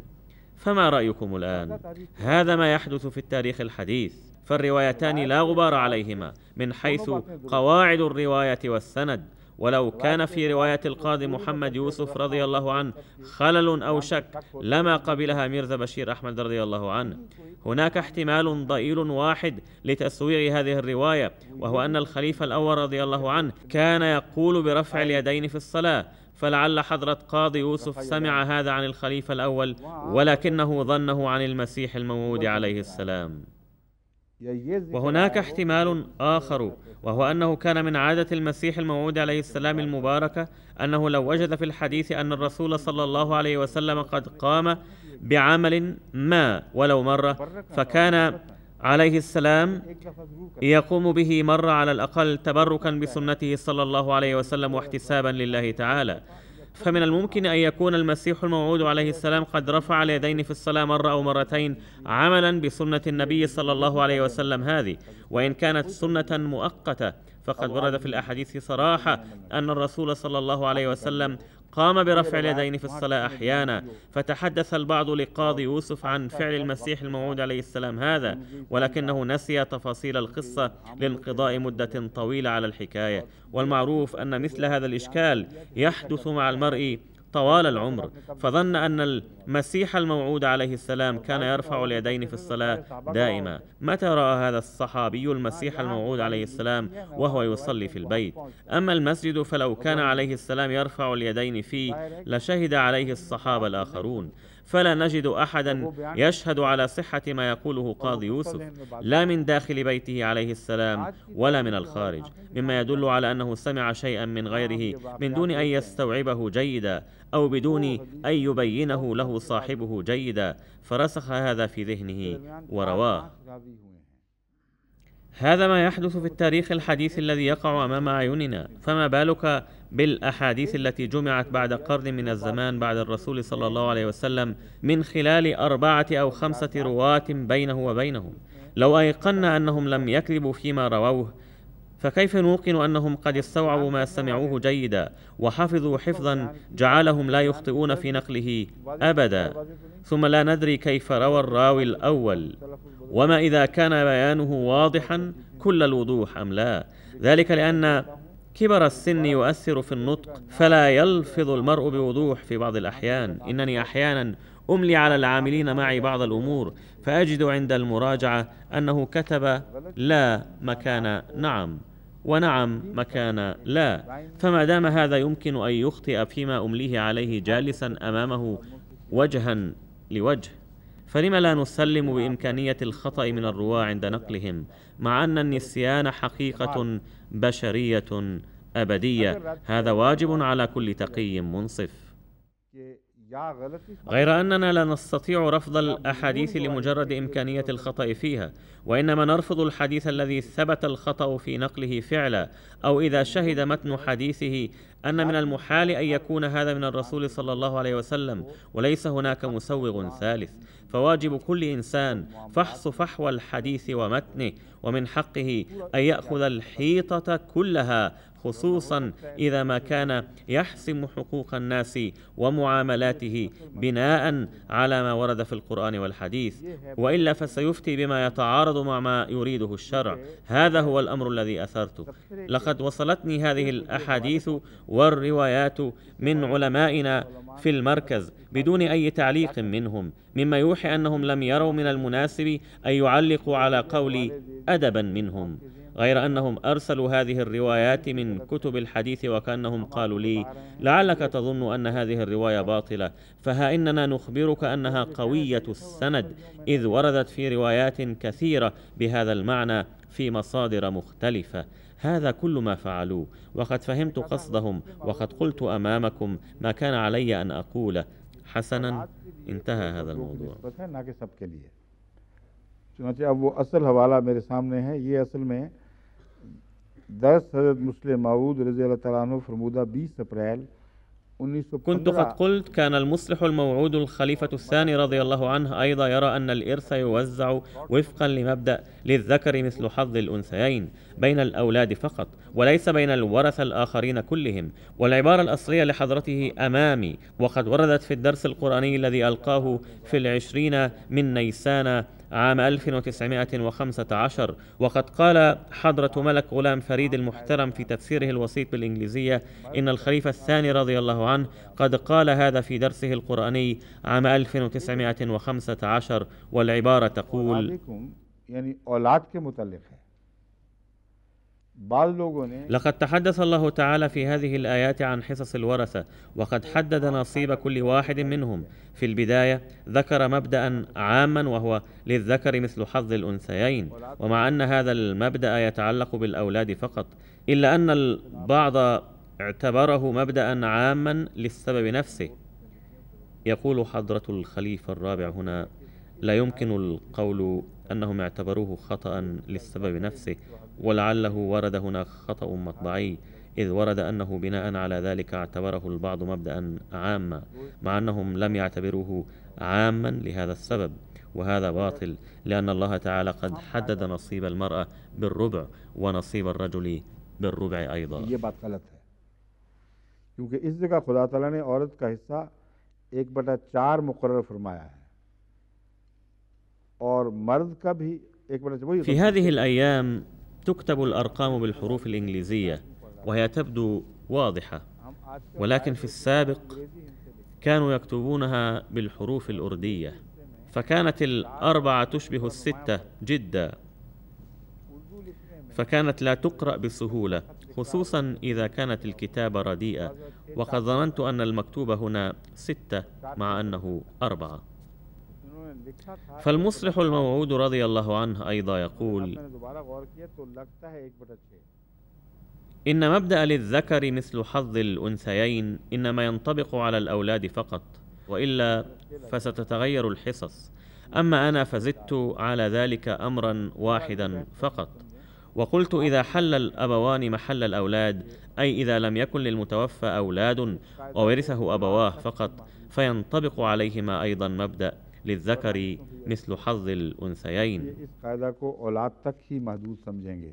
فما رايكم الان هذا ما يحدث في التاريخ الحديث فالروايتان لا غبار عليهما من حيث قواعد الروايه والسند ولو كان في رواية القاضي محمد يوسف رضي الله عنه خلل أو شك لما قبلها ميرزا بشير أحمد رضي الله عنه هناك احتمال ضئيل واحد لتسويغ هذه الرواية وهو أن الخليفة الأول رضي الله عنه كان يقول برفع اليدين في الصلاة فلعل حضرة قاضي يوسف سمع هذا عن الخليفة الأول ولكنه ظنه عن المسيح الموعود عليه السلام وهناك احتمال آخر وهو أنه كان من عادة المسيح الموعود عليه السلام المباركة أنه لو وجد في الحديث أن الرسول صلى الله عليه وسلم قد قام بعمل ما ولو مرة فكان عليه السلام يقوم به مرة على الأقل تبركا بسنته صلى الله عليه وسلم واحتسابا لله تعالى فمن الممكن أن يكون المسيح الموعود عليه السلام قد رفع اليدين في الصلاة مرة أو مرتين عملا بسنة النبي صلى الله عليه وسلم هذه وإن كانت سنة مؤقتة فقد ورد في الأحاديث صراحة أن الرسول صلى الله عليه وسلم قام برفع اليدين في الصلاة أحيانا فتحدث البعض لقاضي يوسف عن فعل المسيح الموعود عليه السلام هذا ولكنه نسي تفاصيل القصة لانقضاء مدة طويلة على الحكاية والمعروف أن مثل هذا يعني الإشكال يحدث مع المرء طوال العمر فظن أن المسيح الموعود عليه السلام كان يرفع اليدين في الصلاة دائما متى رأى هذا الصحابي المسيح الموعود عليه السلام وهو يصلي في البيت أما المسجد فلو كان عليه السلام يرفع اليدين فيه لشهد عليه الصحابة الآخرون فلا نجد أحدا يشهد على صحة ما يقوله قاضي يوسف لا من داخل بيته عليه السلام ولا من الخارج مما يدل على أنه سمع شيئا من غيره نعم، من دون أن يستوعبه جيدا أو بدون أن يبينه له صاحبه جيدا فرسخ هذا في ذهنه ورواه هذا ما يحدث في التاريخ الحديث الذي يقع امام اعيننا فما بالك بالأحاديث التي جمعت بعد قرن من الزمان بعد الرسول صلى الله عليه وسلم من خلال أربعة أو خمسة رواة بينه وبينهم لو أيقنا أنهم لم يكذبوا فيما رووه فكيف نوقن انهم قد استوعبوا ما سمعوه جيدا وحفظوا حفظا جعلهم لا يخطئون في نقله ابدا ثم لا ندري كيف روى الراوي الاول وما اذا كان بيانه واضحا كل الوضوح ام لا ذلك لان كبر السن يؤثر في النطق فلا يلفظ المرء بوضوح في بعض الأحيان إنني أحيانا أملي على العاملين معي بعض الأمور فأجد عند المراجعة أنه كتب لا مكان نعم ونعم مكان لا فما دام هذا يمكن أن يخطئ فيما أمليه عليه جالسا أمامه وجها لوجه فلم لا نسلم بامكانيه الخطا من الرواه عند نقلهم مع ان النسيان حقيقه بشريه ابديه هذا واجب على كل تقي منصف غير أننا لا نستطيع رفض الأحاديث لمجرد إمكانية الخطأ فيها، وإنما نرفض الحديث الذي ثبت الخطأ في نقله فعلا، أو إذا شهد متن حديثه أن من المحال أن يكون هذا من الرسول صلى الله عليه وسلم، وليس هناك مسوغ ثالث، فواجب كل إنسان فحص فحوى الحديث ومتنه، ومن حقه أن يأخذ الحيطة كلها خصوصا إذا ما كان يحسم حقوق الناس ومعاملاته بناء على ما ورد في القرآن والحديث وإلا فسيفتي بما يتعارض مع ما يريده الشرع هذا هو الأمر الذي أثرته لقد وصلتني هذه الأحاديث والروايات من علمائنا في المركز بدون أي تعليق منهم مما يوحي أنهم لم يروا من المناسب أن يعلقوا على قولي أدبا منهم غير أنهم أرسلوا هذه الروايات من كتب الحديث وكأنهم قالوا لي لعلك تظن أن هذه الرواية باطلة فها إننا نخبرك أنها قوية السند إذ وردت في روايات كثيرة بهذا المعنى في مصادر مختلفة هذا كل ما فعلوه وقد فهمت قصدهم وقد قلت أمامكم ما كان علي أن أقوله حسنا انتهى هذا الموضوع چنانچہ اب وہ اصل حوالہ میرے سامنے ہے یہ اصل میں درس حضرت مسلم معود رضی اللہ تعالیٰ عنہ فرمودہ بیس اپریل كنت قد قلت كان المصلح الموعود الخليفة الثاني رضي الله عنه أيضا يرى أن الإرث يوزع وفقا لمبدأ للذكر مثل حظ الأنثيين بين الأولاد فقط وليس بين الورثة الآخرين كلهم والعبارة الأصلية لحضرته أمامي وقد وردت في الدرس القرآني الذي ألقاه في العشرين من نيسان عام 1915 وقد قال حضرة ملك غلام فريد المحترم في تفسيره الوسيط بالإنجليزية إن الخليفة الثاني رضي الله عنه قد قال هذا في درسه القرآني عام 1915 والعبارة تقول يعني أولاد کے لقد تحدث الله تعالى في هذه الآيات عن حصص الورثة وقد حدد نصيب كل واحد منهم في البداية ذكر مبدأ عاما وهو للذكر مثل حظ الأنثيين ومع أن هذا المبدأ يتعلق بالأولاد فقط إلا أن البعض اعتبره مبدأ عاما للسبب نفسه يقول حضرة الخليفة الرابع هنا لا يمكن القول انهم اعتبروه خطا للسبب نفسه ولعله ورد هنا خطأ مطبعي إذ ورد أنه بناء على ذلك اعتبره البعض مبدأ عاما مع أنهم لم يعتبروه عاما لهذا السبب وهذا باطل لأن الله تعالى قد حدد نصيب المرأة بالربع ونصيب الرجل بالربع أيضا کیونکہ اس جگہ خدا تعالیٰ نے عورت کا حصہ ایک بٹا چار مقرر فرمایا ہے اور مرد کا بھی في هذه الأيام تكتب الأرقام بالحروف الإنجليزية وهي تبدو واضحة ولكن في السابق كانوا يكتبونها بالحروف الأردية فكانت الأربعة تشبه الستة جدا فكانت لا تقرأ بسهولة خصوصا إذا كانت الكتابة رديئة وقد ظننت أن المكتوب هنا ستة مع أنه أربعة فالمصلح الموعود رضي الله عنه أيضا يقول إن مبدأ للذكر مثل حظ الأنثيين إنما ينطبق على الأولاد فقط وإلا فستتغير الحصص أما أنا فزدت على ذلك أمرا واحدا فقط وقلت إذا حل الأبوان محل الأولاد أي إذا لم يكن للمتوفى أولاد وورثه أبواه فقط فينطبق عليهما أيضا مبدأ لکری مثل حظ حضل اس قاعدہ کو اولاد تک ہی محدود سمجھیں گے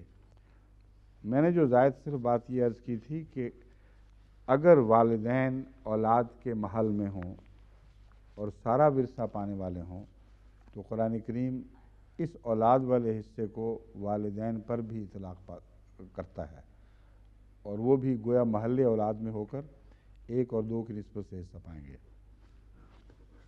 میں نے جو زائد صرف بات یہ عرض کی تھی کہ اگر والدین اولاد کے محل میں ہوں اور سارا ورثہ پانے والے ہوں تو قرآن کریم اس اولاد والے حصے کو والدین پر بھی اطلاق کرتا ہے اور وہ بھی گویا محل اولاد میں ہو کر ایک اور دو کی نسبت سے حصہ پائیں گے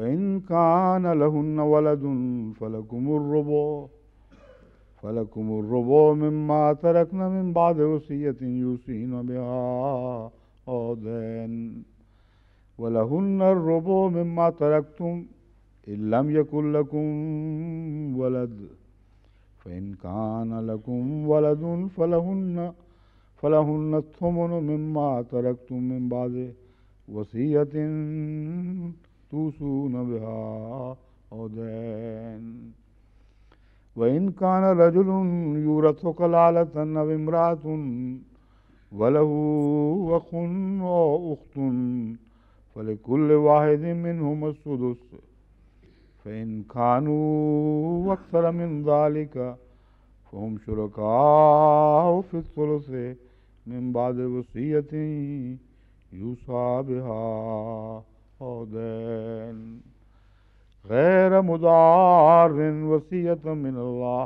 لل کمر فل کم روبو میما ترک نیم بادے وسیعتی یو سی نا دین ول ہوماں ترکت یق وان لل ہون تھو ن میم ترک تو میم بادے وسیعتی توسون بها عدين وإن كان رجل يورث كلالة أو امرأة وله أخ أو أخت فلكل واحد منهم السدس فإن كانوا أكثر من ذلك فهم شركاء في الثلث من بعد وصية يوصى بها الحدین غیر مدار وسیعت من اللہ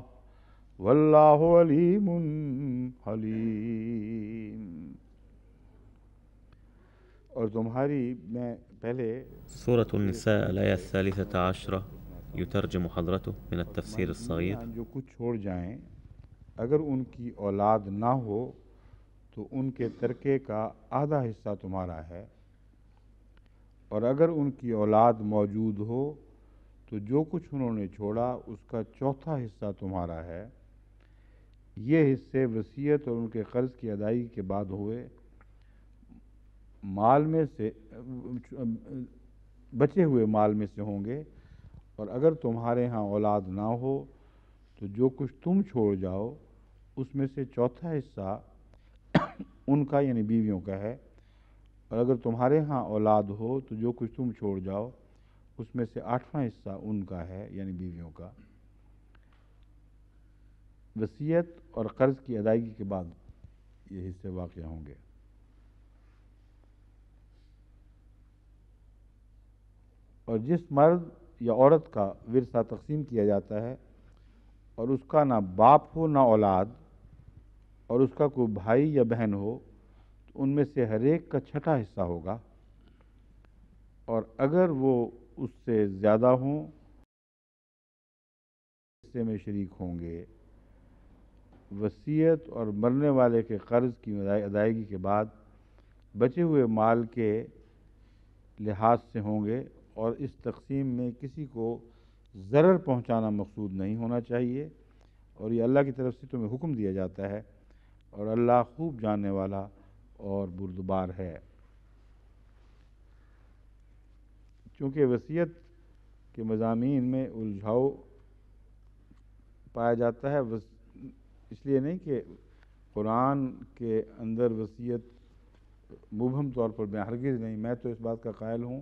واللہ علیم حلیم اور تمہاری میں پہلے سورة النساء الایہ الثالثة عشرہ یترجم حضرته من التفسیر الصغیر جو کچھ چھوڑ جائیں اگر ان کی اولاد نہ ہو تو ان کے ترکے کا آدھا حصہ تمہارا ہے اور اگر ان کی اولاد موجود ہو تو جو کچھ انہوں نے چھوڑا اس کا چوتھا حصہ تمہارا ہے یہ حصے وصیت اور ان کے قرض کی ادائیگی کے بعد ہوئے مال میں سے بچے ہوئے مال میں سے ہوں گے اور اگر تمہارے ہاں اولاد نہ ہو تو جو کچھ تم چھوڑ جاؤ اس میں سے چوتھا حصہ ان کا یعنی بیویوں کا ہے اور اگر تمہارے ہاں اولاد ہو تو جو کچھ تم چھوڑ جاؤ اس میں سے آٹھواں حصہ ان کا ہے یعنی بیویوں کا وصیت اور قرض کی ادائیگی کے بعد یہ حصے واقع ہوں گے اور جس مرد یا عورت کا ورثہ تقسیم کیا جاتا ہے اور اس کا نہ باپ ہو نہ اولاد اور اس کا کوئی بھائی یا بہن ہو ان میں سے ہر ایک کا چھٹا حصہ ہوگا اور اگر وہ اس سے زیادہ ہوں حصے میں شریک ہوں گے وصیت اور مرنے والے کے قرض کی ادائیگی کے بعد بچے ہوئے مال کے لحاظ سے ہوں گے اور اس تقسیم میں کسی کو ضرر پہنچانا مقصود نہیں ہونا چاہیے اور یہ اللہ کی طرف سے تمہیں حکم دیا جاتا ہے اور اللہ خوب جاننے والا اور بردبار ہے چونکہ وصیت کے مضامین میں الجھاؤ پایا جاتا ہے اس لیے نہیں کہ قرآن کے اندر وصیت مبہم طور پر میں ہرگز نہیں میں تو اس بات کا قائل ہوں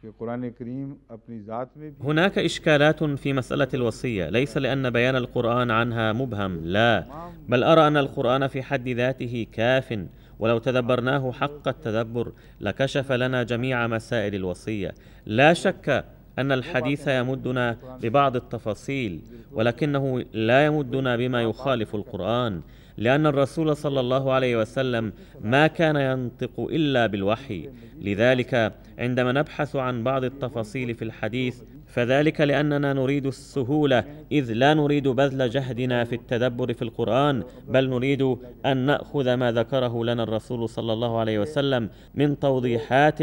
کہ قرآن کریم اپنی ذات میں هناك إشكالات في مسألة الوصية ليس لأن بيان القرآن عنها مبهم لا بل أرى أن القرآن في حد ذاته كاف ولو تدبرناه حق التدبر لكشف لنا جميع مسائل الوصيه لا شك ان الحديث يمدنا ببعض التفاصيل ولكنه لا يمدنا بما يخالف القران لان الرسول صلى الله عليه وسلم ما كان ينطق الا بالوحي لذلك عندما نبحث عن بعض التفاصيل في الحديث فذلك لاننا نريد السهوله اذ لا نريد بذل جهدنا في التدبر في القران بل نريد ان ناخذ ما ذكره لنا الرسول صلى الله عليه وسلم من توضيحات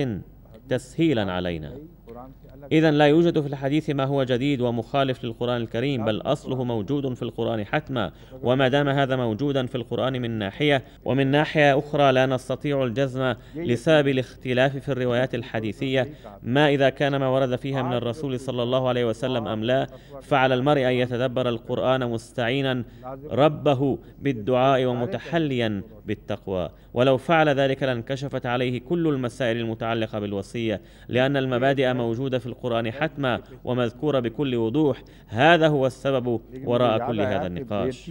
تسهيلا علينا إذا لا يوجد في الحديث ما هو جديد ومخالف للقرآن الكريم بل أصله موجود في القرآن حتما وما دام هذا موجودا في القرآن من ناحية ومن ناحية أخرى لا نستطيع الجزم لسبب الاختلاف في الروايات الحديثية ما إذا كان ما ورد فيها من الرسول صلى الله عليه وسلم أم لا فعلى المرء أن يتدبر القرآن مستعينا ربه بالدعاء ومتحليا بالتقوى ولو فعل ذلك لانكشفت عليه كل المسائل المتعلقة بالوصية لأن المبادئ موجودة في القرآن حتما ومذكورة بكل وضوح هذا هو السبب وراء كل هذا النقاش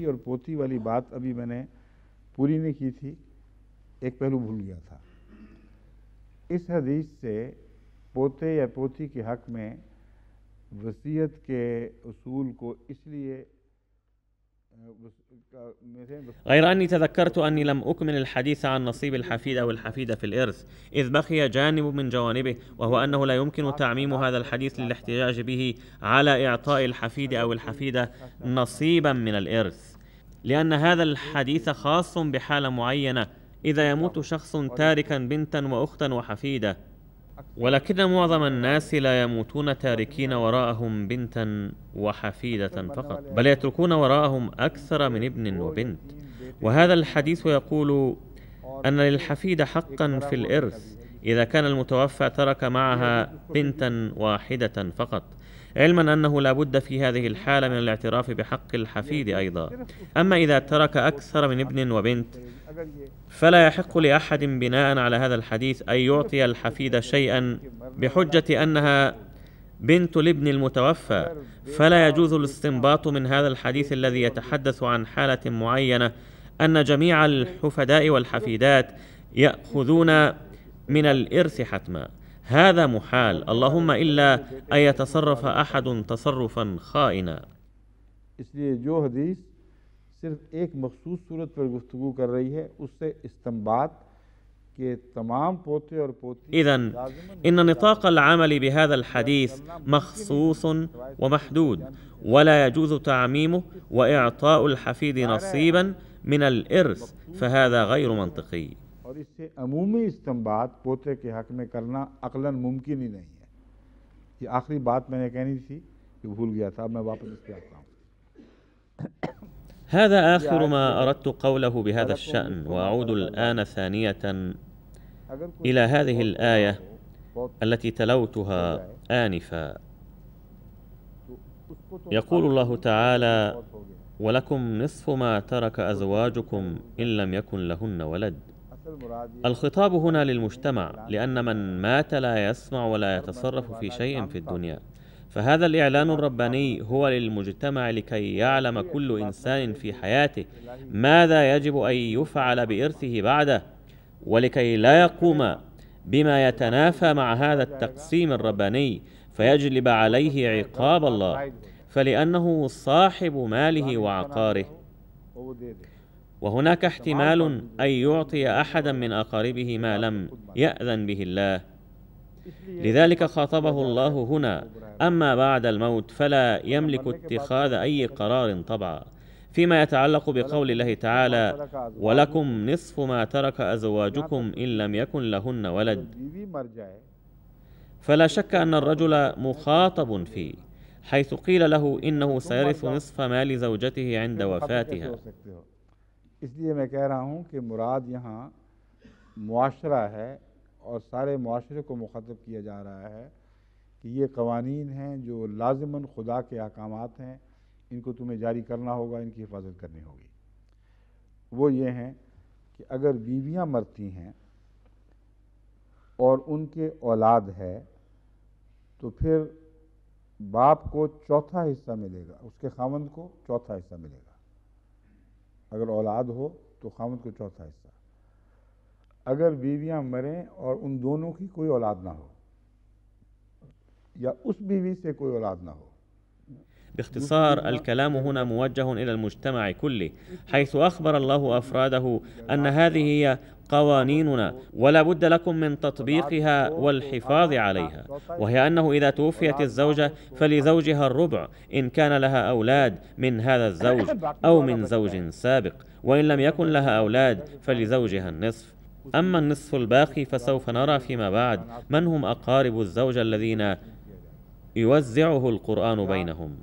غير أني تذكرت أني لم أكمل الحديث عن نصيب الحفيد أو الحفيدة في الإرث إذ بقي جانب من جوانبه وهو أنه لا يمكن تعميم هذا الحديث للاحتجاج به على إعطاء الحفيد أو الحفيدة نصيبا من الإرث لأن هذا الحديث خاص بحالة معينة إذا يموت شخص تاركا بنتا وأختا وحفيدة ولكن معظم الناس لا يموتون تاركين وراءهم بنتا وحفيدة فقط بل يتركون وراءهم أكثر من ابن وبنت وهذا الحديث يقول أن للحفيد حقا في الإرث إذا كان المتوفى ترك معها بنتا واحدة فقط علما أنه لا بد في هذه الحالة من الاعتراف بحق الحفيد أيضا أما إذا ترك أكثر من ابن وبنت فلا يحق لأحد بناء على هذا الحديث أن يعطي الحفيد شيئا بحجة أنها بنت الابن المتوفى فلا يجوز الاستنباط من هذا الحديث الذي يتحدث عن حالة معينة أن جميع الحفداء والحفيدات يأخذون من الإرث حتما هذا محال اللهم إلا أن يتصرف أحد تصرفا خائنا इसलिए إذا إن نطاق العمل بهذا الحديث مخصوص ومحدود ولا يجوز تعميمه وإعطاء الحفيد نصيبا من الإرث فهذا غير منطقي और इससे अमूमी इस्तम्बात पोते के हक में करना अकला मुमकिन ही नहीं है ये आखिरी बात मैंने कहनी थी कि भूल गया था अब میں واپس اس पर آتا ہوں هذا آخر ما أردت قوله بهذا الشأن وأعود الآن ثانية إلى هذه الآية التي تلوتها آنفا يقول الله تعالى ولكم نصف ما ترك أزواجكم إن لم يكن لهن ولد الخطاب هنا للمجتمع لأن من مات لا يسمع ولا يتصرف في شيء في الدنيا فهذا الإعلان الرباني هو للمجتمع لكي يعلم كل إنسان في حياته ماذا يجب أن يفعل بإرثه بعده ولكي لا يقوم بما يتنافى مع هذا التقسيم الرباني فيجلب عليه عقاب الله فلأنه صاحب ماله وعقاره وهناك احتمال أن يعطي أحدا من أقاربه ما لم يأذن به الله لذلك خاطبه الله هنا أما بعد الموت فلا يملك اتخاذ أي قرار طبعا فيما يتعلق بقول الله تعالى ولكم نصف ما ترك أزواجكم إن لم يكن لهن ولد فلا شك أن الرجل مخاطب فيه حيث قيل له إنه سيرث نصف مال زوجته عند وفاتها اس لیے میں کہہ رہا ہوں کہ مراد یہاں معاشرہ ہے اور سارے معاشرے کو مخاطب کیا جا رہا ہے کہ یہ قوانین ہیں جو لازماً خدا کے احکامات ہیں ان کو تمہیں جاری کرنا ہوگا ان کی حفاظت کرنی ہوگی وہ یہ ہیں کہ اگر بیویاں مرتی ہیں اور ان کے اولاد ہے تو پھر باپ کو چوتھا حصہ ملے گا اس کے خامند کو چوتھا حصہ ملے گا اگر اولاد ہو تو خامد کو چوتھا حصہ اگر بیویاں مریں اور ان دونوں کی کوئی اولاد نہ ہو یا اس بیوی سے کوئی اولاد نہ ہو باختصار الكلام هنا موجه إلى المجتمع كله حيث أخبر الله أفراده أن هذه هي قوانيننا ولا بد لكم من تطبيقها والحفاظ عليها وهي انه اذا توفيت الزوجه فلزوجها الربع ان كان لها اولاد من هذا الزوج او من زوج سابق وان لم يكن لها اولاد فلزوجها النصف اما النصف الباقي فسوف نرى فيما بعد من هم اقارب الزوجه الذين يوزعه القران بينهم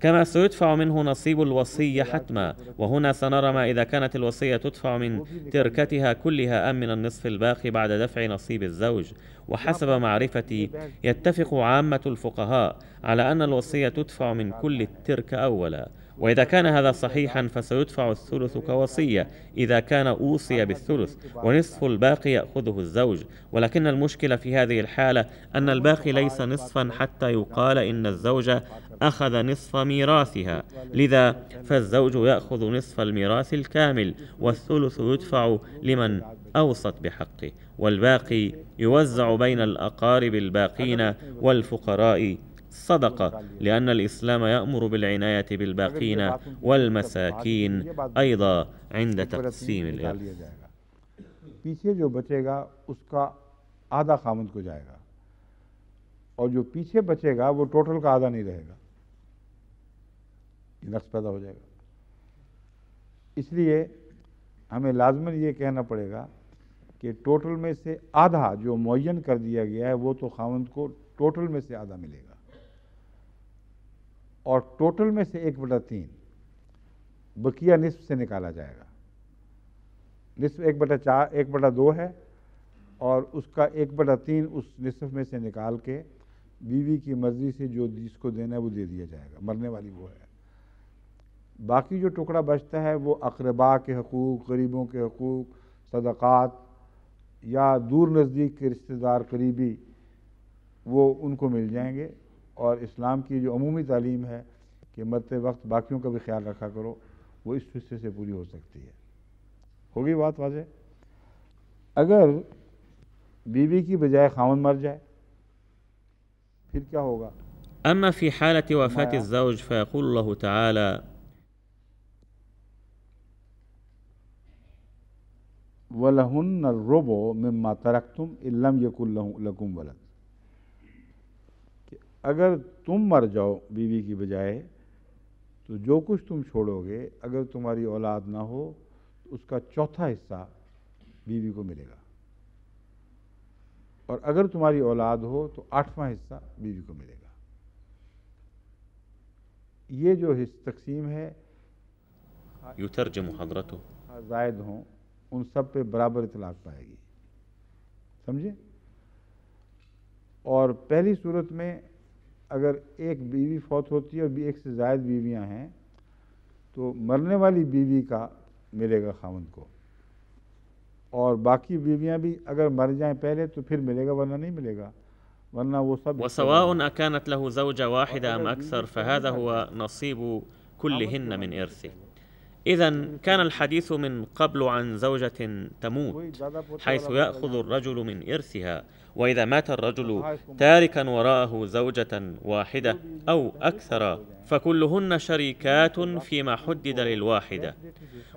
كما سيدفع منه نصيب الوصية حتما وهنا سنرى ما إذا كانت الوصية تدفع من تركتها كلها أم من النصف الباقي بعد دفع نصيب الزوج وحسب معرفتي يتفق عامة الفقهاء على أن الوصية تدفع من كل الترك أولا وإذا كان هذا صحيحا فسيدفع الثلث كوصية إذا كان أوصي بالثلث ونصف الباقي يأخذه الزوج ولكن المشكلة في هذه الحالة أن الباقي ليس نصفا حتى يقال إن الزوجة أخذ نصف ميراثها لذا فالزوج يأخذ نصف الميراث الكامل والثلث يدفع لمن أوصت بحقه والباقي يوزع بين الأقارب الباقين والفقراء صدقة لأن الإسلام يأمر بالعناية بالباقين والمساكين أيضا عند تقسيم الإرث اور جو پیچھے بچے گا وہ ٹوٹل کا آدھا نہیں رہے گا یہ نقص پیدا ہو جائے گا اس لیے ہمیں لازمن یہ کہنا پڑے گا کہ ٹوٹل میں سے آدھا جو معین کر دیا گیا ہے وہ تو خاوند کو ٹوٹل میں سے آدھا ملے گا اور ٹوٹل میں سے ایک بٹا تین بقیہ نصف سے نکالا جائے گا نصف ایک بٹا چار ایک بٹا دو ہے اور اس کا ایک بٹا تین اس نصف میں سے نکال کے بیوی کی مرضی سے جو جس کو دینا ہے وہ دے دیا جائے گا مرنے والی وہ ہے باقی جو ٹکڑا بچتا ہے وہ اقربا کے حقوق غریبوں کے حقوق صدقات یا دور نزدیک کے رشتہ دار قریبی وہ ان کو مل جائیں گے اور اسلام کی جو عمومی تعلیم ہے کہ مرتے وقت باقیوں کا بھی خیال رکھا کرو وہ اس حصے سے پوری ہو سکتی ہے ہوگی بات واضح اگر بیوی کی بجائے خاون مر جائے پھر کیا ہوگا اما الزوج تعالی وَلَهُنَّ نہ روبو تَرَكْتُمْ إِلَّمْ ترک تم علم یق اگر تم مر جاؤ بیوی کی بجائے تو جو کچھ تم چھوڑو گے اگر تمہاری اولاد نہ ہو تو اس کا چوتھا حصہ بیوی کو ملے گا اور اگر تمہاری اولاد ہو تو آٹھواں حصہ بیوی کو ملے گا یہ جو تقسیم ہے حدرت ہو زائد ہوں ان سب پہ برابر اطلاق پائے گی سمجھے اور پہلی صورت میں اگر ایک بیوی فوت ہوتی ہے اور ایک سے زائد بیویاں ہیں تو مرنے والی بیوی کا ملے گا خاون کو اور باقی بیویاں بھی اگر مر جائیں پہلے تو پھر ملے گا ورنہ نہیں ملے گا ورنہ وہ سب اکثر إذا كان الحديث من قبل عن زوجة تموت حيث يأخذ الرجل من إرثها وإذا مات الرجل تاركا وراءه زوجة واحدة أو أكثر فكلهن شريكات فيما حدد للواحدة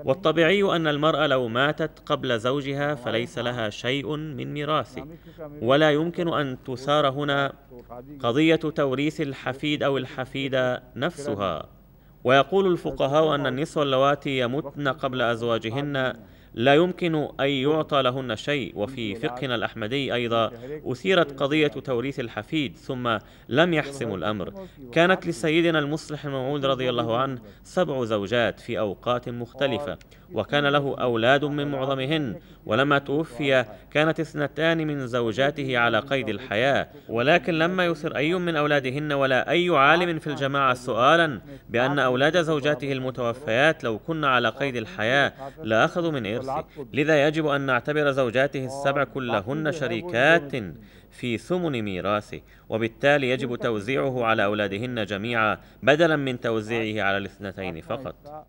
والطبيعي أن المرأة لو ماتت قبل زوجها فليس لها شيء من ميراثه ولا يمكن أن تثار هنا قضية توريث الحفيد أو الحفيدة نفسها ويقول الفقهاء أن النسوة اللواتي يمتن قبل أزواجهن لا يمكن أن يعطى لهن شيء وفي فقهنا الأحمدي أيضا أثيرت قضية توريث الحفيد ثم لم يحسم الأمر كانت لسيدنا المصلح الموعود رضي الله عنه سبع زوجات في أوقات مختلفة وكان له أولاد من معظمهن ولما توفي كانت اثنتان من زوجاته على قيد الحياة ولكن لما يثر أي من أولادهن ولا أي عالم في الجماعة سؤالا بأن أولاد زوجاته المتوفيات لو كن على قيد الحياة لأخذوا من الإرث لذا يجب أن نعتبر زوجاته آه، السبع كلهن شريكات في ثمن ميراثه وبالتالي يجب توزيعه على أولادهن جميعا بدلا من توزيعه آه، على الاثنتين آه، فقط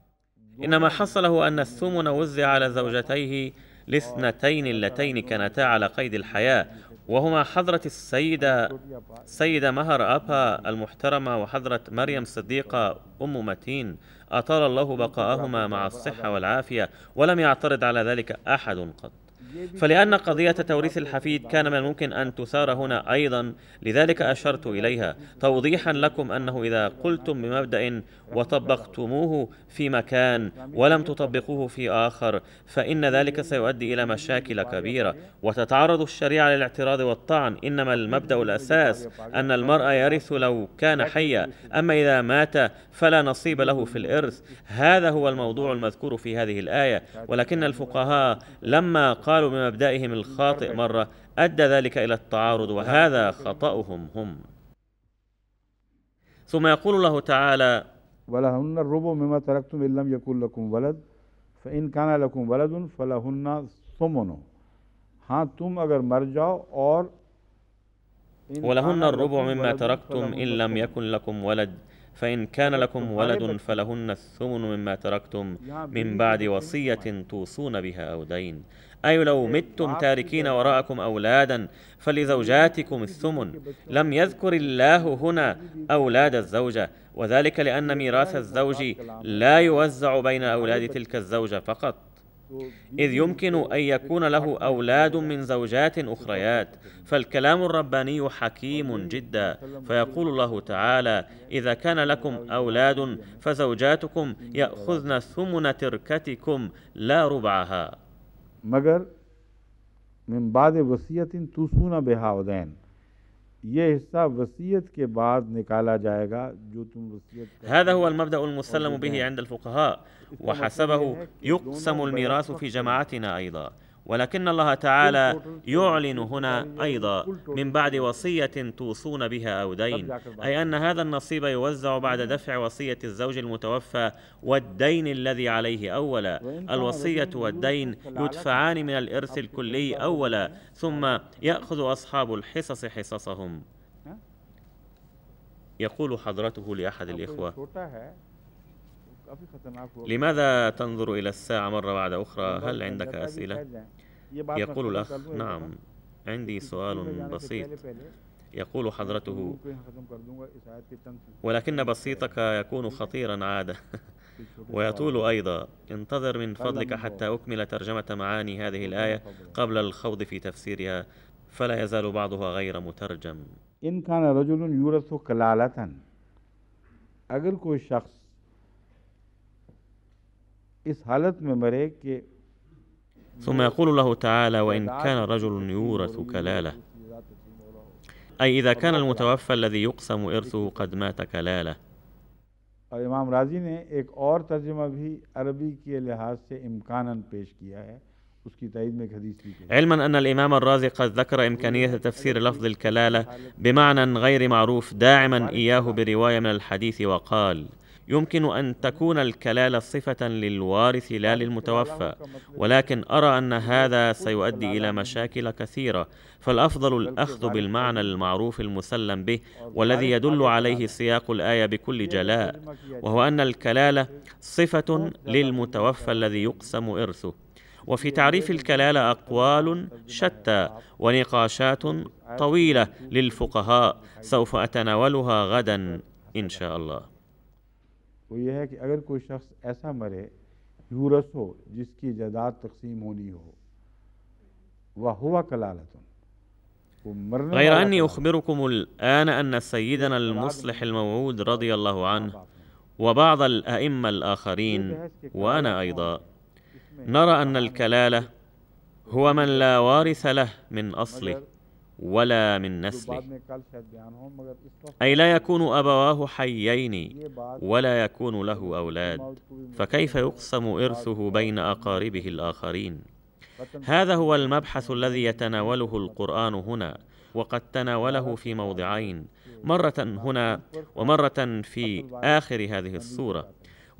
إنما حصل هو أن الثمن وزع على زوجتيه الاثنتين اللتين كانتا على قيد الحياة وهما حضرة السيدة سيدة مهر أبا المحترمة وحضرة مريم صديقة أم متين أطال الله بقاءهما مع الصحة والعافية ولم يعترض على ذلك أحد قط فلأن قضية توريث الحفيد كان من الممكن أن تثار هنا أيضا لذلك أشرت إليها توضيحا لكم أنه إذا قلتم بمبدأ وطبقتموه في مكان ولم تطبقوه في آخر فإن ذلك سيؤدي إلى مشاكل كبيرة وتتعرض الشريعة للاعتراض والطعن إنما المبدأ الأساس أن المرأة يرث لو كان حيا أما إذا مات فلا نصيب له في الإرث هذا هو الموضوع المذكور في هذه الآية ولكن الفقهاء لما قالوا قالوا بمبدئهم الخاطئ مرة أدى ذلك إلى التعارض وهذا خطأهم هم ثم يقول الله تعالى ولهن الربع مما تركتم إن لم يكن لكم ولد فإن كان لكم ولد فلهن ثمنه हाँ تم अगर मर जाओ ولهن الربع مما تركتم إن لم يكن لكم ولد فإن كان لكم ولد فلهن الثمن مما تركتم من بعد وصية توصون بها أو دين أي لو إيه، متم تاركين وراءكم أولادا فلزوجاتكم الثمن لم يذكر الله هنا أولاد الزوجة وذلك لأن إيه، ميراث الزوج لا يوزع بين أولاد تلك الزوجة فقط إذ يمكن أن يكون له أولاد من زوجات أخريات فالكلام الرباني حكيم جدا فيقول الله تعالى إذا كان لكم أولاد فزوجاتكم يأخذن ثمن تركتكم لا ربعها مگر من بعد وصیت ان توسونا بہا ادین یہ حصہ وصیت کے بعد نکالا جائے گا جو تم وصیت هذا هو المبدا المسلم به عند الفقهاء وحسبه يقسم الميراث في جماعتنا ايضا ولكن الله تعالى يعلن هنا أيضا من بعد وصية توصون بها أو دين أي أن هذا النصيب يوزع بعد دفع وصية الزوج المتوفى والدين الذي عليه أولا الوصية والدين يدفعان من الإرث الكلي أولا ثم يأخذ أصحاب الحصص حصصهم يقول حضرته لأحد الإخوة لماذا تنظر إلى الساعة مرة بعد أخرى؟ هل عندك أسئلة؟ يقول الأخ نعم عندي سؤال يعني بسيط يقول حضرته ولكن بسيطك يكون خطيرا عادة ويطول أيضا انتظر من فضلك حتى أكمل ترجمة معاني هذه الآية قبل الخوض في تفسيرها فلا يزال بعضها غير مترجم إن كان رجل يورث كلالة أجل كل شخص ثم يقول الله تعالى وإن كان رجل يورث كلالة أي إذا كان المتوفى الذي يقسم إرثه قد مات كلالة امام نے ایک اور ترجمہ بھی عربی کے لحاظ سے امکاناً پیش کیا ہے علما أن الإمام الرازي قد ذكر إمكانية تفسير لفظ الكلالة بمعنى غير معروف داعما إياه برواية من الحديث وقال يمكن أن تكون الكلالة صفة للوارث لا للمتوفى ولكن أرى أن هذا سيؤدي إلى مشاكل كثيرة فالأفضل الأخذ بالمعنى المعروف المسلم به والذي يدل عليه سياق الآية بكل جلاء وهو أن الكلالة صفة للمتوفى الذي يقسم إرثه وفي تعريف الكلالة أقوال شتى ونقاشات طويلة للفقهاء سوف أتناولها غدا إن شاء الله वो ये है कि अगर कोई शख्स ऐसा मरे यूरस हो जिसकी जायदाद तकसीम होनी हो वह हुआ कलालतन غير أني أخبركم الآن أن سيدنا المصلح الموعود رضي الله عنه وبعض الأئمة الآخرين وأنا أيضا نرى أن الكلالة هو من لا وارث له من أصله ولا من نسله يعني أي لا يكون أبواه حيين ولا يكون له أولاد فكيف يقسم إرثه بين أقاربه الآخرين هذا هو المبحث الذي يتناوله القرآن هنا وقد تناوله في موضعين مرة هنا ومرة في آخر هذه السورة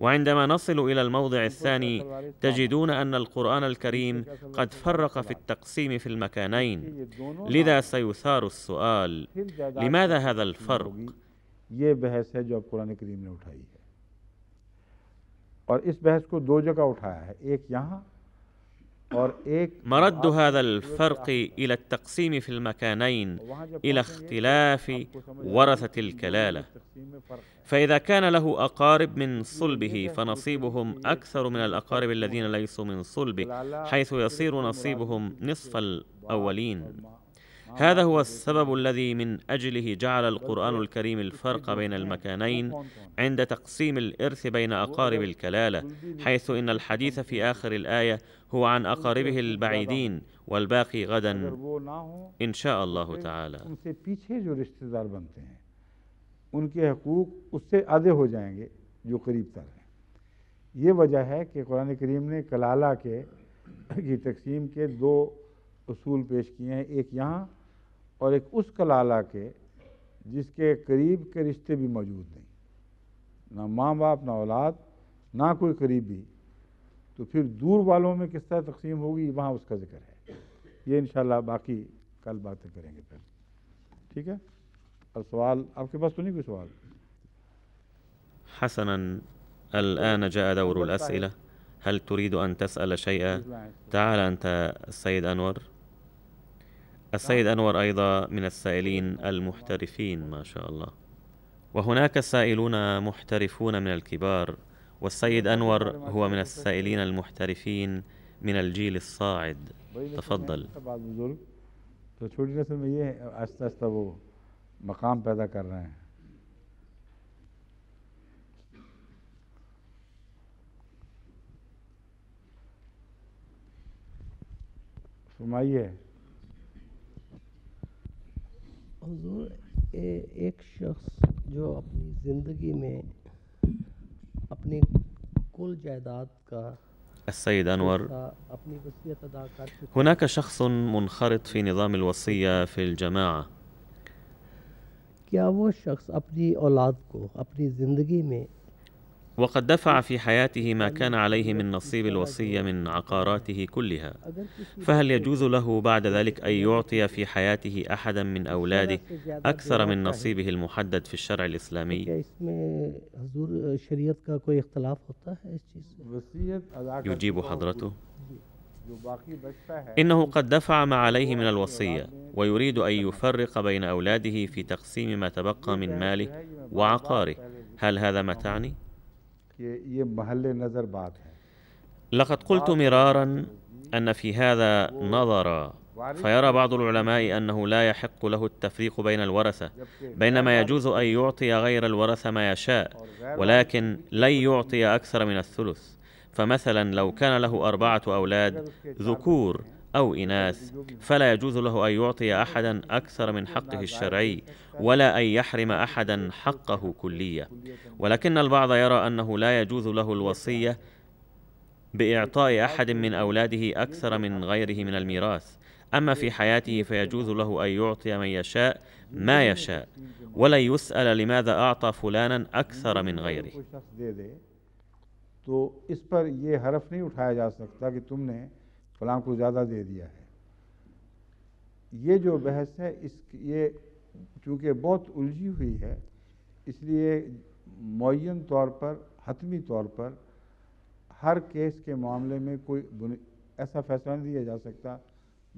وعندما نصل الى الموضع الثاني تجدون ان القران الكريم قد فرق في التقسيم في المكانين لذا سيثار السؤال لماذا هذا الفرق مرد هذا الفرق الى التقسيم في المكانين الى اختلاف ورثه الكلاله فإذا كان له أقارب من صلبه فنصيبهم أكثر من الأقارب الذين ليسوا من صلبه حيث يصير نصيبهم نصف الأولين هذا هو السبب الذي من أجله جعل القرآن الكريم الفرق بين المكانين عند تقسيم الإرث بين أقارب الكلالة حيث إن الحديث في آخر الآية هو عن أقاربه البعيدين والباقي غدا إن شاء الله تعالى ان کے حقوق اس سے آدھے ہو جائیں گے جو قریب تر ہیں یہ وجہ ہے کہ قرآن کریم نے کلالہ کے کی تقسیم کے دو اصول پیش کیے ہیں ایک یہاں اور ایک اس کلالہ کے جس کے قریب کے رشتے بھی موجود نہیں نہ ماں باپ نہ اولاد نہ کوئی قریبی تو پھر دور والوں میں کس طرح تقسیم ہوگی وہاں اس کا ذکر ہے یہ انشاءاللہ باقی کل باتیں کریں گے پھر ٹھیک ہے السؤال کے پاس تو نہیں کوئی سوال حسنا الآن جاء دور الأسئلة هل تريد أن تسأل شيئا؟ تعال أنت السيد أنور السيد أنور أيضا من السائلين المحترفين ما شاء الله وهناك سائلون محترفون من الكبار والسيد أنور هو من السائلين المحترفين من الجيل الصاعد طيب، تفضل مقام پیدا کر رہے ہیں فرمائیے حضور ایک شخص جو اپنی زندگی میں اپنی کل جائیداد کا السيد أنور هناك شخص منخرط في نظام الوصية في الجماعة क्या وہ شخص اپنی اولاد کو اپنی زندگی میں وقد دفع في حياته ما كان عليه من نصيب الوصية من عقاراته كلها فهل يجوز له بعد ذلك أن يعطي في حياته أحدا من أولاده أكثر من نصيبه المحدد في الشرع الإسلامي يجيب حضرته إنه قد دفع ما عليه من الوصية ويريد أن يفرق بين أولاده في تقسيم ما تبقى من ماله وعقاره هل هذا ما تعني؟ لقد قلت مرارا أن في هذا نظرا فيرى بعض العلماء أنه لا يحق له التفريق بين الورثة بينما يجوز أن يعطي غير الورثة ما يشاء ولكن لن يعطي أكثر من الثلث فمثلا لو كان له أربعة أولاد ذكور أو إناث فلا يجوز له أن يعطي أحدا أكثر من حقه الشرعي ولا أن يحرم أحدا حقه كليا ولكن البعض يرى أنه لا يجوز له الوصية بإعطاء أحد من أولاده أكثر من غيره من الميراث أما في حياته فيجوز له أن يعطي من يشاء ما يشاء ولا يسأل لماذا أعطى فلانا أكثر من غيره تو اس پر یہ حرف نہیں اٹھایا جا سکتا کہ تم نے فلاں کو زیادہ دے دیا ہے یہ جو بحث ہے اس یہ چونکہ بہت الجھی ہوئی ہے اس لیے معین طور پر حتمی طور پر ہر کیس کے معاملے میں کوئی ایسا فیصلہ نہیں دیا جا سکتا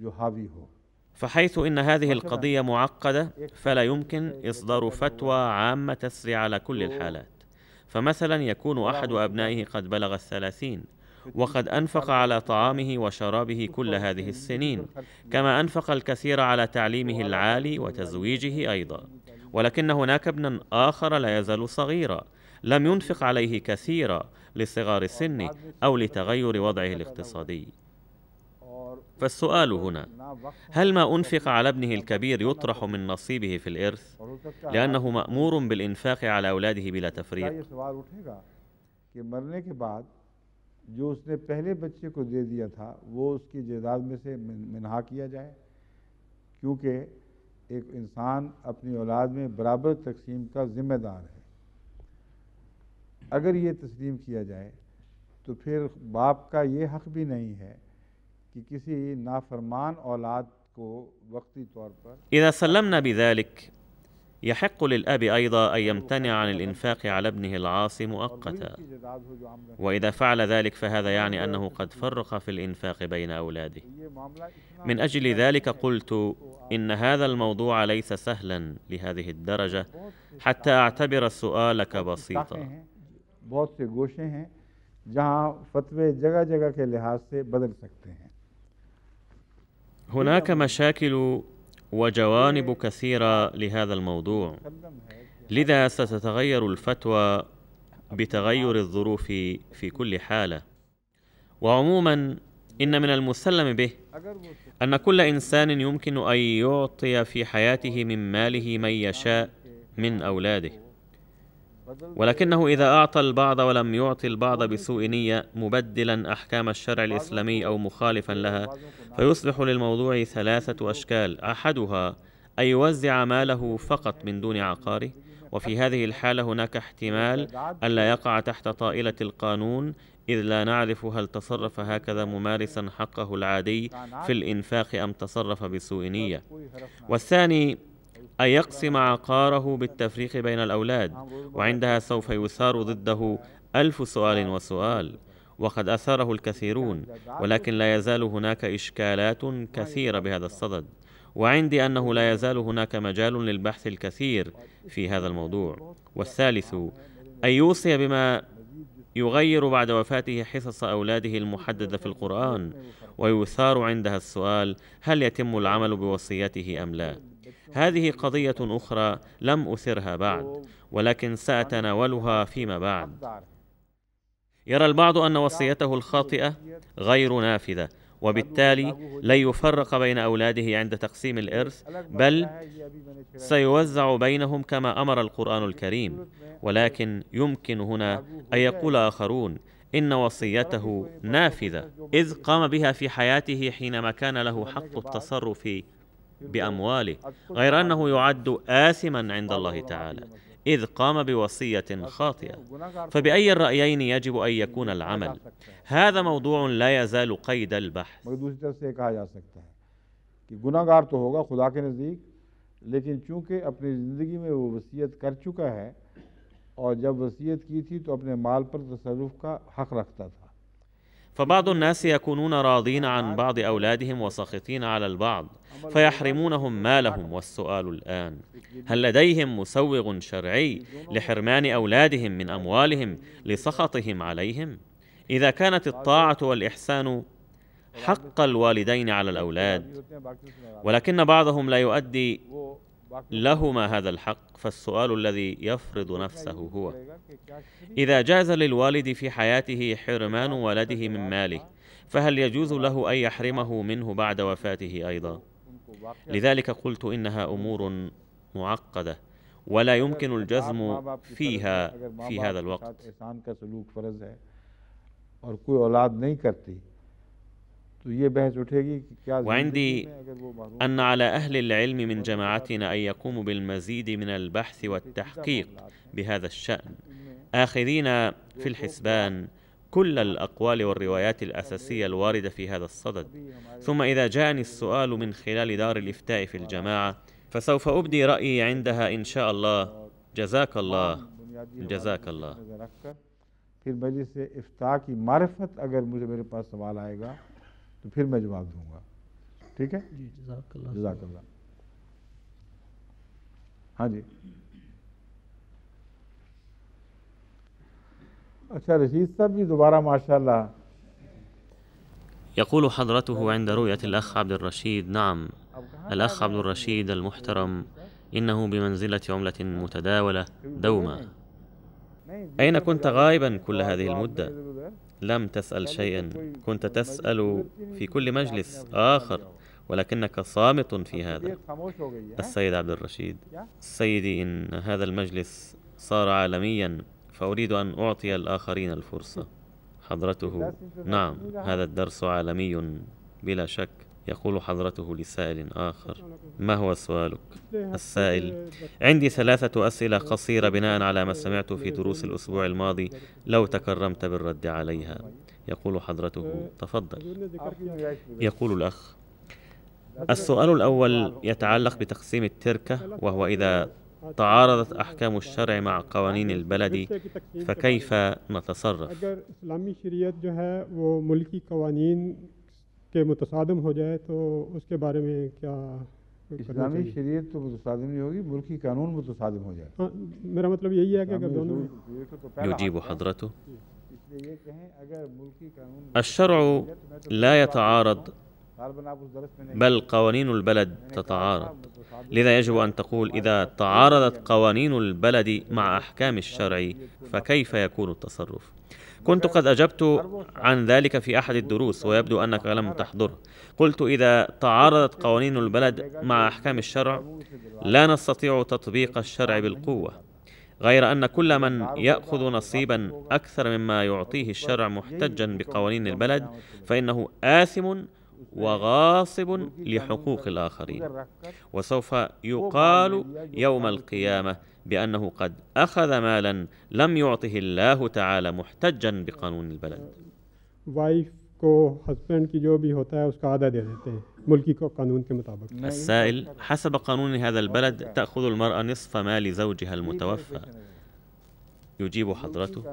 جو حاوی ہو فحيث إن هذه القضية معقدة فلا يمكن إصدار فتوى عامة تسري على كل الحالات فمثلا يكون أحد أبنائه قد بلغ الثلاثين وقد أنفق على طعامه وشرابه كل هذه السنين كما أنفق الكثير على تعليمه العالي وتزويجه أيضا ولكن هناك ابنا آخر لا يزال صغيرا لم ينفق عليه كثيرا لصغار سنه أو لتغير وضعه الاقتصادي فالسؤال هنا هل ما على ابنه الكبير يطرح من نصيبه في یہ سوال اٹھے گا کہ مرنے کے بعد جو اس نے پہلے بچے کو دے دیا تھا وہ اس کی جائیداد میں سے منہا کیا جائے کیونکہ ایک انسان اپنی اولاد میں برابر تقسیم کا ذمہ دار ہے اگر یہ تسلیم کیا جائے تو پھر باپ کا یہ حق بھی نہیں ہے إذا سلمنا بذلك يحق للأب أيضا أن أيوه، يمتنع عن الإنفاق على ابنه العاصي مؤقتا وإذا فعل ذلك فهذا يعني أنه قد فرق في الإنفاق بين أولاده من أجل ذلك قلت إن هذا الموضوع ليس سهلا لهذه الدرجة حتى أعتبر سؤالك بسيطا هناك مشاكل وجوانب كثيره لهذا الموضوع لذا ستتغير الفتوى بتغير الظروف في كل حاله وعموما ان من المسلم به ان كل انسان يمكن ان يعطي في حياته من ماله من يشاء من اولاده ولكنه إذا أعطى البعض ولم يعطي البعض بسوء نية مبدلا أحكام الشرع الإسلامي أو مخالفا لها فيصبح للموضوع ثلاثة أشكال أحدها أن يوزع ماله فقط من دون عقاره وفي هذه الحالة هناك احتمال ألا يقع تحت طائلة القانون إذ لا نعرف هل تصرف هكذا ممارسا حقه العادي في الإنفاق أم تصرف بسوء نية والثاني أن يقسم عقاره بالتفريق بين الأولاد وعندها سوف يثار ضده ألف سؤال وسؤال وقد أثاره الكثيرون ولكن لا يزال هناك إشكالات كثيرة بهذا الصدد وعندي أنه لا يزال هناك مجال للبحث الكثير في هذا الموضوع والثالث أن يوصي بما يغير بعد وفاته حصص أولاده المحددة في القرآن ويثار عندها السؤال هل يتم العمل بوصيته أم لا هذه قضية أخرى لم أثرها بعد ولكن سأتناولها فيما بعد يرى البعض أن وصيته الخاطئة غير نافذة وبالتالي لن يفرق بين أولاده عند تقسيم الإرث بل سيوزع بينهم كما أمر القرآن الكريم ولكن يمكن هنا أن يقول آخرون إن وصيته نافذة إذ قام بها في حياته حينما كان له حق التصرف بأمواله غير أنه يعد آثما عند الله تعالى إذ قام بوصية خاطئة فبأي الرأيين يجب أن يكون العمل هذا موضوع لا يزال قيد البحث لیکن چونکہ اپنی زندگی میں وہ وصیت کر چکا ہے اور جب وصیت کی تھی تو اپنے مال پر تصرف کا حق رکھتا تھا فبعض الناس يكونون راضين عن بعض أولادهم وساخطين على البعض فيحرمونهم مالهم والسؤال الآن هل لديهم مسوغ شرعي لحرمان أولادهم من أموالهم لسخطهم عليهم؟ إذا كانت الطاعة والإحسان حق الوالدين على الأولاد ولكن بعضهم لا يؤدي لهما هذا الحق فالسؤال الذي يفرض نفسه هو اذا جاز للوالد في حياته حرمان ولده من ماله فهل يجوز له ان يحرمه منه بعد وفاته ايضا لذلك قلت انها امور معقده ولا يمكن الجزم فيها في هذا الوقت اور کوئی اولاد نہیں کرتی وعندي أن على أهل العلم من جماعتنا أن يقوموا بالمزيد من البحث والتحقيق بهذا الشأن آخذين في الحسبان كل الأقوال والروايات الأساسية الواردة في هذا الصدد ثم إذا جاءني السؤال من خلال دار الإفتاء في الجماعة فسوف أبدي رأيي عندها إن شاء الله جزاك الله جزاك الله اگر مجھے میرے پاس سوال آئے گا تو پھر तो फिर मैं जवाब दूंगा ठीक है जजाकल्ला हाँ जी अच्छा रशीद साहब जी दोबारा माशाल्लाह يقول حضرته عند رؤية الأخ عبد الرشيد نعم الأخ عبد الرشيد المحترم إنه بمنزلة عملة متداولة دوما أين كنت غائبا كل هذه المدة؟ لم تسأل شيئا كنت تسأل في كل مجلس آخر ولكنك صامت في هذا السيد عبد الرشيد سيدي إن هذا المجلس صار عالميا فأريد أن أعطي الآخرين الفرصة حضرته نعم هذا الدرس عالمي بلا شك يقول حضرته لسائل آخر ما هو سؤالك؟ السائل عندي ثلاثة أسئلة قصيرة بناء على ما سمعت في دروس الأسبوع الماضي لو تكرمت بالرد عليها يقول حضرته تفضل يقول الأخ السؤال الأول يتعلق بتقسيم التركة وهو إذا تعارضت أحكام الشرع مع قوانين البلد فكيف نتصرف؟ کہ متصادم ہو جائے تو اس کے بارے میں کیا اسلامی شریعت تو متصادم نہیں ہوگی ملکی قانون متصادم ہو جائے میرا مطلب یہی ہے کہ अगर दोनों يجيب حضرته الشرع لا يتعارض بل قوانين البلد تتعارض لذا يجب أن تقول إذا تعارضت قوانين البلد مع أحكام الشرع فكيف يكون التصرف كنت قد أجبت عن ذلك في أحد الدروس ويبدو أنك لم تحضره قلت إذا تعارضت قوانين البلد مع أحكام الشرع لا نستطيع تطبيق الشرع بالقوة غير أن كل من يأخذ نصيبا أكثر مما يعطيه الشرع محتجا بقوانين البلد فإنه آثم وغاصب لحقوق الآخرين وسوف يقال يوم القيامة بأنه قد أخذ مالا لم يعطه الله تعالى محتجا بقانون البلد السائل حسب قانون هذا البلد تأخذ المرأة نصف مال زوجها المتوفى يجيب حضرته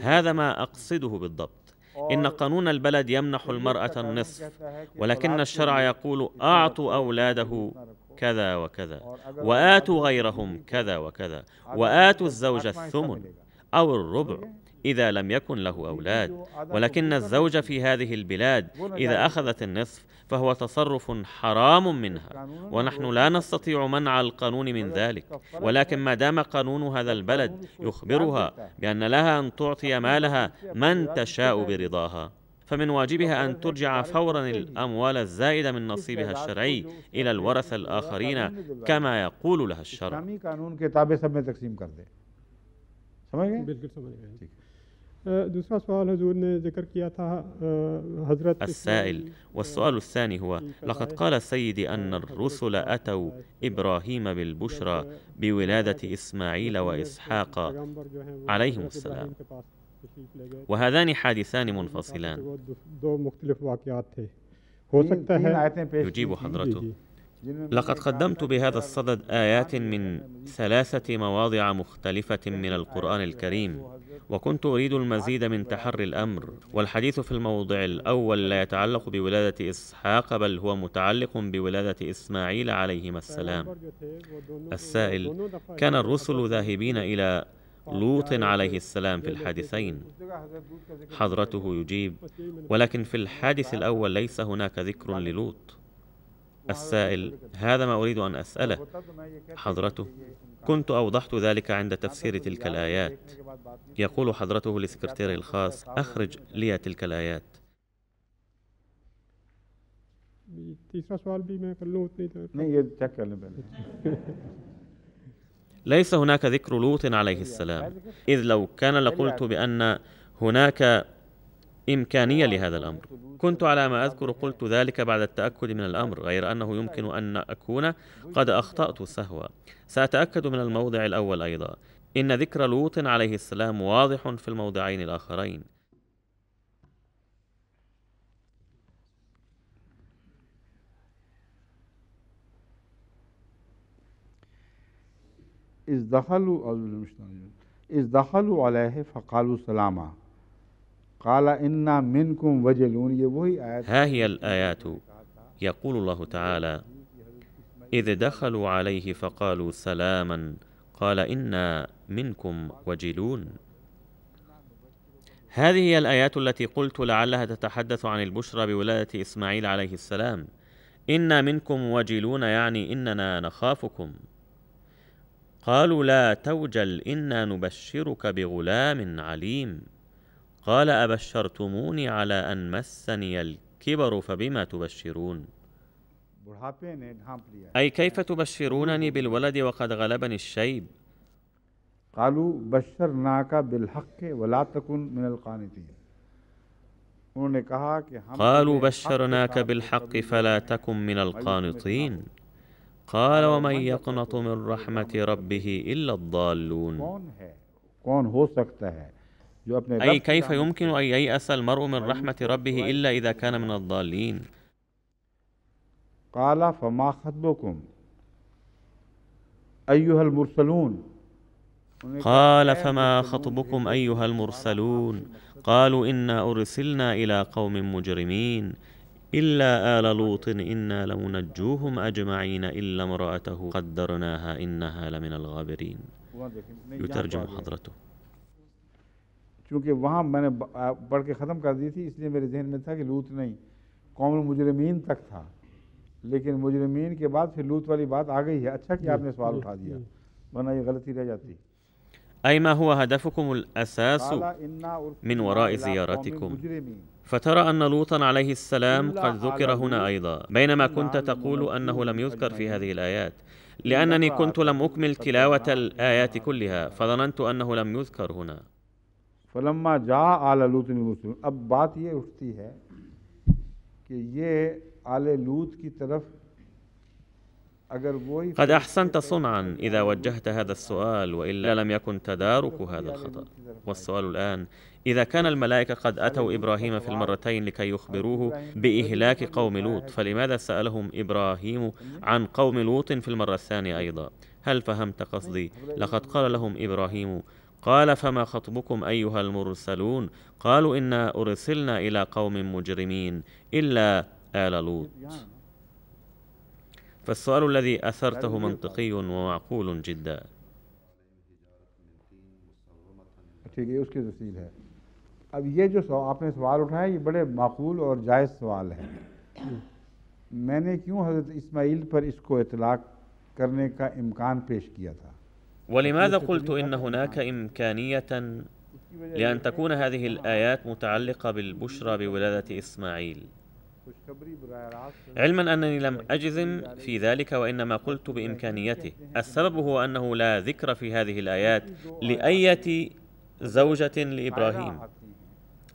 هذا ما أقصده بالضبط إن قانون البلد يمنح المرأة النصف ولكن الشرع يقول أعطوا أولاده كذا وكذا وآتوا غيرهم كذا وكذا وآتوا الزوج الثمن أو الربع إذا لم يكن له أولاد ولكن الزوجة في هذه البلاد إذا أخذت النصف فهو تصرف حرام منها ونحن لا نستطيع منع القانون من ذلك ولكن ما دام قانون هذا البلد يخبرها بأن لها أن تعطي مالها من تشاء برضاها فمن واجبها أن ترجع فورا الأموال الزائدة من نصيبها الشرعي إلى الورثة الآخرين كما يقول لها الشرع دوسرا سؤال हजूर ने जिक्र السائل والسؤال الثاني هو لقد قال سيدي أن الرسل أتوا إبراهيم بالبشرى بولادة إسماعيل وإسحاق عليهم السلام وهذان حادثان منفصلان يجيب حضرته لقد قدمت بهذا الصدد آيات من ثلاثة مواضع مختلفة من القرآن الكريم، وكنت أريد المزيد من تحري الأمر، والحديث في الموضع الأول لا يتعلق بولادة إسحاق بل هو متعلق بولادة إسماعيل عليهما السلام. السائل: كان الرسل ذاهبين إلى لوط عليه السلام في الحادثين حضرته يجيب ولكن في الحادث الاول ليس هناك ذكر للوط السائل هذا ما أريد أن أسأله حضرته كنت أوضحت ذلك عند تفسير تلك الآيات يقول حضرته لسكرتيري الخاص أخرج لي تلك الآيات ليس هناك ذكر لوط عليه السلام إذ لو كان لقلت بأن هناك إمكانية لهذا الأمر كنت على ما أذكر قلت ذلك بعد التأكد من الأمر غير أنه يمكن أن أكون قد أخطأت سهوا سأتأكد من الموضع الأول أيضا إن ذكر لوط عليه السلام واضح في الموضعين الآخرين إذ دخلوا إذ دخلوا عليه فقالوا سلاما قال إنا منكم وجلون ها هي الآيات يقول الله تعالى إذ دخلوا عليه فقالوا سلاما قال إنا منكم وجلون هذه هي الآيات التي قلت لعلها تتحدث عن البشرى بولادة إسماعيل عليه السلام إنا منكم وجلون يعني إننا نخافكم قالوا لا توجل إنا نبشرك بغلام عليم قال أبشرتموني على أن مسني الكبر فبما تبشرون أي كيف تبشرونني بالولد وقد غلبني الشيب قالوا بشرناك بالحق ولا تكن من القانطين قالوا بشرناك بالحق فلا تكن من القانطين قال ومن يقنط من رحمة ربه إلا الضالون أي كيف يعني. يمكن أن ييأس المرء من رحمة ربه إلا إذا كان من الضالين قال فما خطبكم أيها المرسلون قال فما خطبكم أيها المرسلون قالوا إنا أرسلنا إلى قوم مجرمين إلا آل لوط إنا لمنجوهم أجمعين إلا امرأته قدرناها إنها لمن الغابرين يترجم حضرته نے پڑھ کے ختم کر دی تھی اس لیے میرے ذہن میں تھا کہ لوت نہیں قوم कौम تک تھا لیکن مجرمین کے بعد پھر لوت والی بات बात आ गई है अच्छा कि आपने सवाल उठा दिया वरना ये गलती रह जाती أي ما هو هدفكم الأساس من وراء زيارتكم فترى أن لوطا عليه السلام قد ذكر هنا أيضا بينما كنت تقول أنه لم يذكر في هذه الآيات لأنني كنت لم أكمل تلاوة الآيات كلها فظننت أنه لم يذكر هنا फलम्मा जा المرسلون اب بات یہ اٹھتی ہے کہ یہ آل لوط کی طرف اگر وہی قد أحسنت صنعا إذا وجهت هذا السؤال وإلا لم يكن تدارك هذا الخطأ والسؤال الآن إذا كان الملائكة قد أتوا إبراهيم في المرتين لكي يخبروه بإهلاك قوم لوط فلماذا سألهم إبراهيم عن قوم لوط في المرة الثانية أيضا هل فهمت قصدي لقد قال لهم إبراهيم قال فما خطبكم ايها المرسلون قالوا انا ارسلنا الى قوم مجرمين الا ال لوط فالسؤال الذي اثرته منطقي ومعقول جدا اب یہ جو سو, آپ نے سوال اٹھایا یہ بڑے معقول اور جائز سوال ہے میں نے کیوں حضرت اسماعیل پر اس کو اطلاق کرنے کا امکان پیش کیا تھا ولماذا قلت إن هناك إمكانية لأن تكون هذه الآيات متعلقة بالبشرى بولادة إسماعيل علما أنني لم أجزم في ذلك وإنما قلت بإمكانيته السبب هو أنه لا ذكر في هذه الآيات لأية زوجة لإبراهيم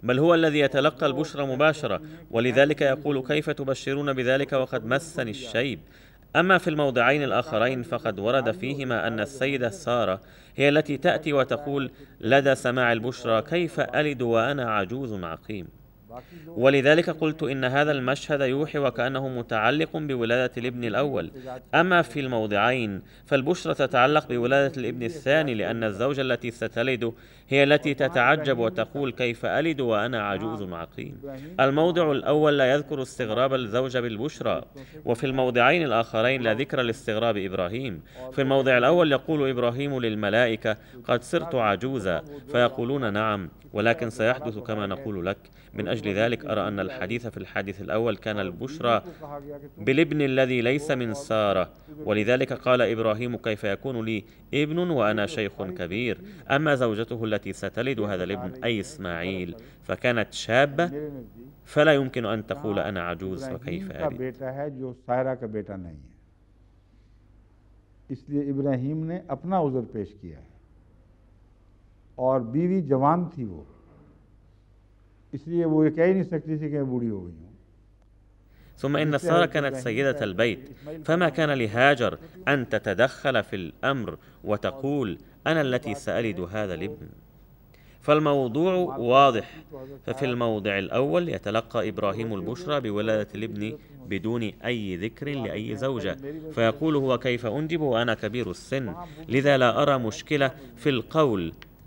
بل هو الذي يتلقى البشرى مباشرة ولذلك يقول كيف تبشرون بذلك وقد مسني الشيب أما في الموضعين الآخرين فقد ورد فيهما أن السيدة سارة هي التي تأتي وتقول لدى سماع البشرى كيف ألد وأنا عجوز عقيم ولذلك قلت إن هذا المشهد يوحي وكأنه متعلق بولادة الابن الأول أما في الموضعين فالبشرى تتعلق بولادة الابن الثاني لأن الزوجة التي ستلد هي التي تتعجب وتقول كيف ألد وأنا عجوز عقيم الموضع الأول لا يذكر استغراب الزوجة بالبشرى وفي الموضعين الآخرين لا ذكر لاستغراب إبراهيم في الموضع الأول يقول إبراهيم للملائكة قد صرت عجوزا فيقولون نعم ولكن سيحدث كما نقول لك من أجل أجل ذلك أرى أن الحديث في الحادث الأول كان البشرى بالابن الذي ليس من سارة ولذلك قال إبراهيم كيف يكون لي ابن وأنا شيخ كبير أما زوجته التي ستلد هذا الابن أي إسماعيل فكانت شابة فلا يمكن أن تقول أنا عجوز وكيف أبي ثم إن سارة كانت سيدة البيت فما كان لهاجر أن تتدخل في الأمر وتقول أنا التي سألد هذا الابن فالموضوع واضح ففي الموضع الأول يتلقى إبراهيم البشرى بولادة الابن بدون أي ذكر لأي زوجة فيقول هو كيف أنجب وأنا كبير السن لذا لا أرى مشكلة في القول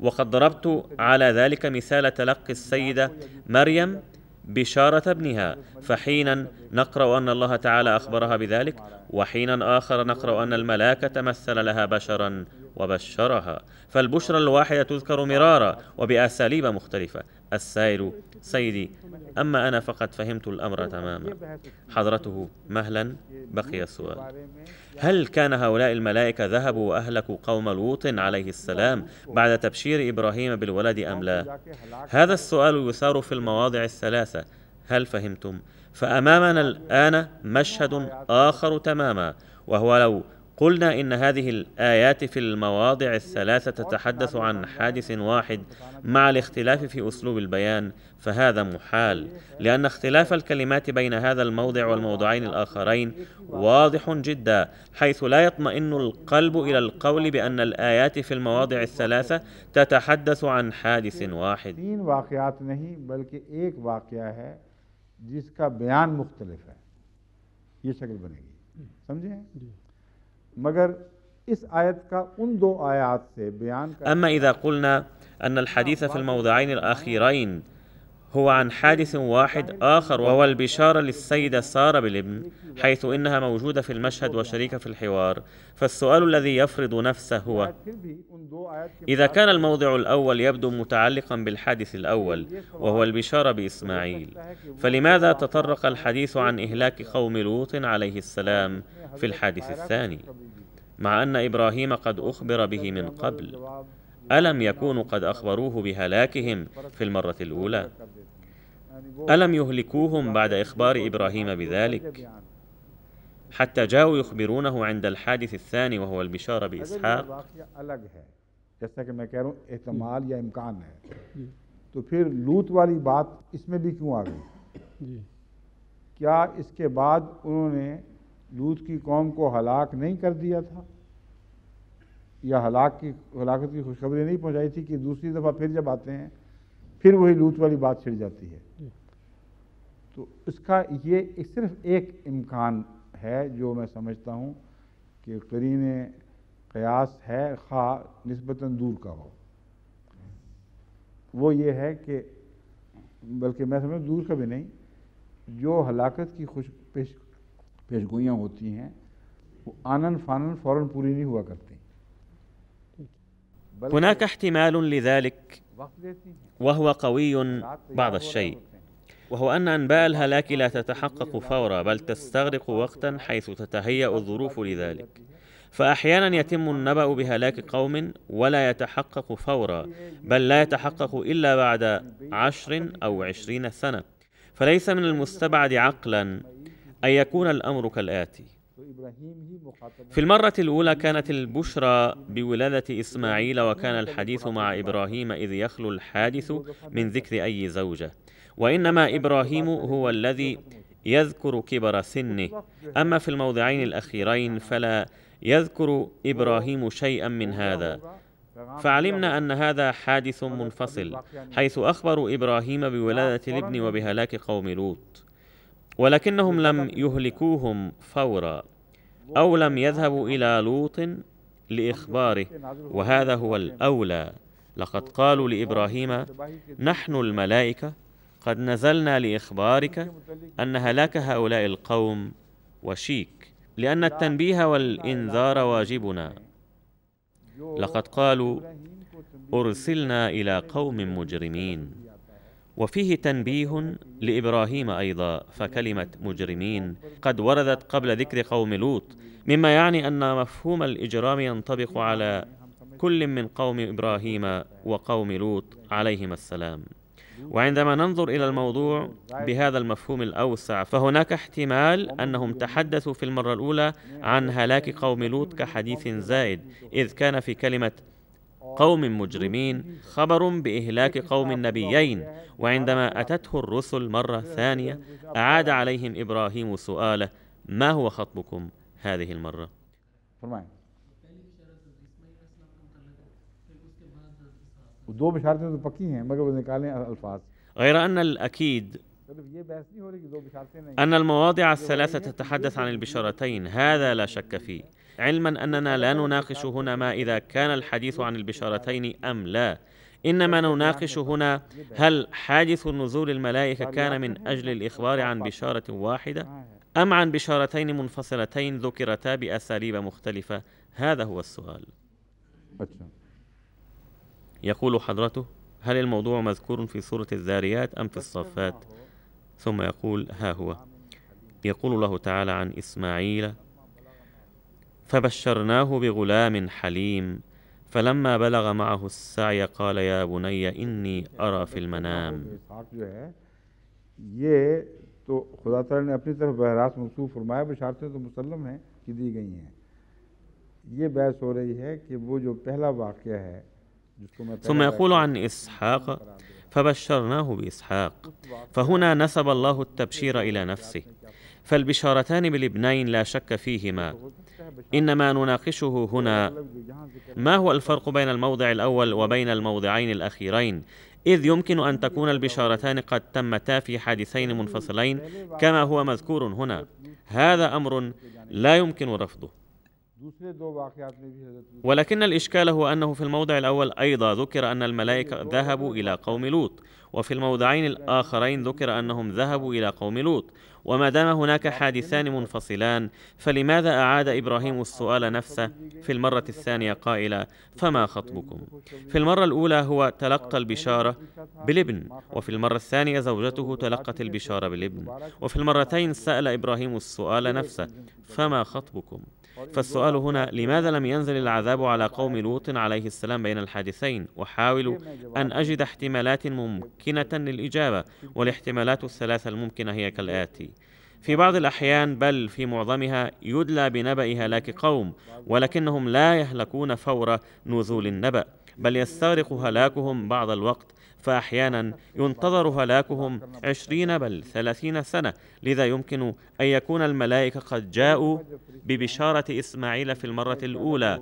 وقد ضربت على ذلك مثال تلقي السيدة مريم بشارة ابنها فحينا نقرأ أن الله تعالى أخبرها بذلك وحينا آخر نقرأ أن الملاك تمثل لها بشرا وبشرها فالبشرى الواحدة تذكر مرارا وبأساليب مختلفة السائل سيدي أما أنا فقد فهمت الأمر تماما حضرته مهلا بقي السؤال هل كان هؤلاء الملائكة ذهبوا وأهلكوا قوم لوط عليه السلام بعد تبشير إبراهيم بالولد أم لا هذا السؤال يثار في المواضع الثلاثة هل فهمتم فأمامنا الآن مشهد آخر تماما وهو لو قلنا إن هذه الآيات في المواضع الثلاثة تتحدث عن حادث واحد مع الاختلاف في أسلوب البيان فهذا محال لأن اختلاف الكلمات بين هذا الموضع والموضعين الآخرين واضح جدا حيث لا يطمئن القلب إلى القول بأن الآيات في المواضع الثلاثة تتحدث عن حادث واحد أما إذا قلنا أن الحديث في الموضعين الأخيرين هو عن حادث واحد آخر وهو البشارة للسيدة سارة بالابن حيث إنها موجودة في المشهد وشريكة في الحوار فالسؤال الذي يفرض نفسه هو إذا كان الموضع الأول يبدو متعلقا بالحادث الأول وهو البشارة بإسماعيل فلماذا تطرق الحديث عن إهلاك قوم لوط عليه السلام في الحادث الثاني مع أن إبراهيم قد أخبر به من قبل ألم يكونوا قد أخبروه بهلاكهم في المرة الأولى؟ ألم يهلكوهم بعد الگ ہے جیسا کہ میں کہہ رہا ہوں احتمال یا امکان ہے تو پھر لوت والی بات اس میں بھی کیوں آ گئی جی۔ کیا اس کے بعد انہوں نے لوت کی قوم کو ہلاک نہیں کر دیا تھا یا ہلاک کی ہلاکت کی خوشخبری نہیں پہنچائی تھی کہ دوسری دفعہ پھر جب آتے ہیں پھر وہی لوت والی بات چھڑ جاتی ہے تو اس کا یہ صرف ایک امکان ہے جو میں سمجھتا ہوں کہ قرین قیاس ہے خواہ نسبتاً دور کا ہو وہ یہ ہے کہ بلکہ میں سمجھ دور کا بھی نہیں جو ہلاکت کی خوش پیش پیشگوئیاں ہوتی ہیں وہ آنن فانن فوراً پوری نہیں ہوا کرتی هناك احتمال لذلک وهو قوي بعض الشيء وهو أن أنباء الهلاك لا تتحقق فورا بل تستغرق وقتا حيث تتهيأ الظروف لذلك فأحيانا يتم النبأ بهلاك قوم ولا يتحقق فورا بل لا يتحقق إلا بعد عشر أو عشرين سنة فليس من المستبعد عقلا أن يكون الأمر كالآتي في المرة الأولى كانت البشرى بولادة إسماعيل وكان الحديث مع إبراهيم إذ يخلو الحادث من ذكر أي زوجة وإنما إبراهيم هو الذي يذكر كبر سنه أما في الموضعين الأخيرين فلا يذكر إبراهيم شيئا من هذا فعلمنا أن هذا حادث منفصل حيث أخبروا إبراهيم بولادة الابن وبهلاك قوم لوط ولكنهم لم يهلكوهم فورا أو لم يذهبوا إلى لوط لإخباره وهذا هو الأولى لقد قالوا لإبراهيم نحن الملائكة قد نزلنا لإخبارك أن هلاك هؤلاء القوم وشيك لأن التنبيه والإنذار واجبنا لقد قالوا أرسلنا إلى قوم مجرمين وفيه تنبيه لإبراهيم أيضا فكلمة مجرمين قد وردت قبل ذكر قوم لوط مما يعني أن مفهوم الإجرام ينطبق على كل من قوم إبراهيم وقوم لوط عليهم السلام وعندما ننظر إلى الموضوع بهذا المفهوم الأوسع فهناك احتمال أنهم تحدثوا في المرة الأولى عن هلاك قوم لوط كحديث زائد إذ كان في كلمة قوم مجرمين خبر باهلاك قوم النبيين وعندما اتته الرسل مره ثانيه اعاد عليهم ابراهيم سؤاله ما هو خطبكم هذه المره دو بشارتیں تو پکی ہیں مگر وہ نکالیں الفاظ غير أن الأكيد يعني. أن المواضع الثلاثة تتحدث عن البشارتين هذا لا شك فيه علما أننا لا نناقش هنا ما إذا كان الحديث عن البشارتين أم لا إنما نناقش هنا هل حادث نزول الملائكة كان من أجل الإخبار عن بشارة واحدة أم عن بشارتين منفصلتين ذكرتا بأساليب مختلفة هذا هو السؤال يقول حضرته هل الموضوع مذكور في سورة الذاريات أم في الصفات ثم يقول ها هو يقول الله تعالى عن إسماعيل فبشرناه بغلام حليم فلما بلغ معه السعي قال يا بني إني أرى في المنام تو خدا تعالی نے اپنی طرف بحراس منسوخ فرمایا بشارتیں تو مسلم ہیں دی گئی ہیں یہ بحث ہو رہی ہے کہ وہ جو پہلا واقعہ ہے ثم يقول عن إسحاق فبشرناه بإسحاق فهنا نسب الله التبشير إلى نفسه فالبشارتان بالابنين لا شك فيهما انما نناقشه هنا ما هو الفرق بين الموضع الاول وبين الموضعين الاخيرين اذ يمكن ان تكون البشارتان قد تمتا في حادثين منفصلين كما هو مذكور هنا هذا امر لا يمكن رفضه ولكن الإشكال هو أنه في الموضع الأول أيضا ذكر أن الملائكة ذهبوا إلى قوم لوط وفي الموضعين الآخرين ذكر أنهم ذهبوا إلى قوم لوط وما دام هناك حادثان منفصلان فلماذا أعاد إبراهيم السؤال نفسه في المرة الثانية قائلا فما خطبكم في المرة الأولى هو تلقى البشارة بالابن وفي المرة الثانية زوجته تلقت البشارة بالابن وفي المرتين سأل إبراهيم السؤال نفسه فما خطبكم فالسؤال هنا لماذا لم ينزل العذاب على قوم لوط عليه السلام بين الحادثين وحاول أن أجد احتمالات ممكنة للإجابة والاحتمالات الثلاثة الممكنة هي كالآتي في بعض الأحيان بل في معظمها يدلى بنبأ هلاك قوم ولكنهم لا يهلكون فور نزول النبأ بل يستغرق هلاكهم بعض الوقت فأحيانا ينتظر هلاكهم عشرين بل ثلاثين سنة لذا يمكن أن يكون الملائكة قد جاءوا ببشارة إسماعيل في المرة الأولى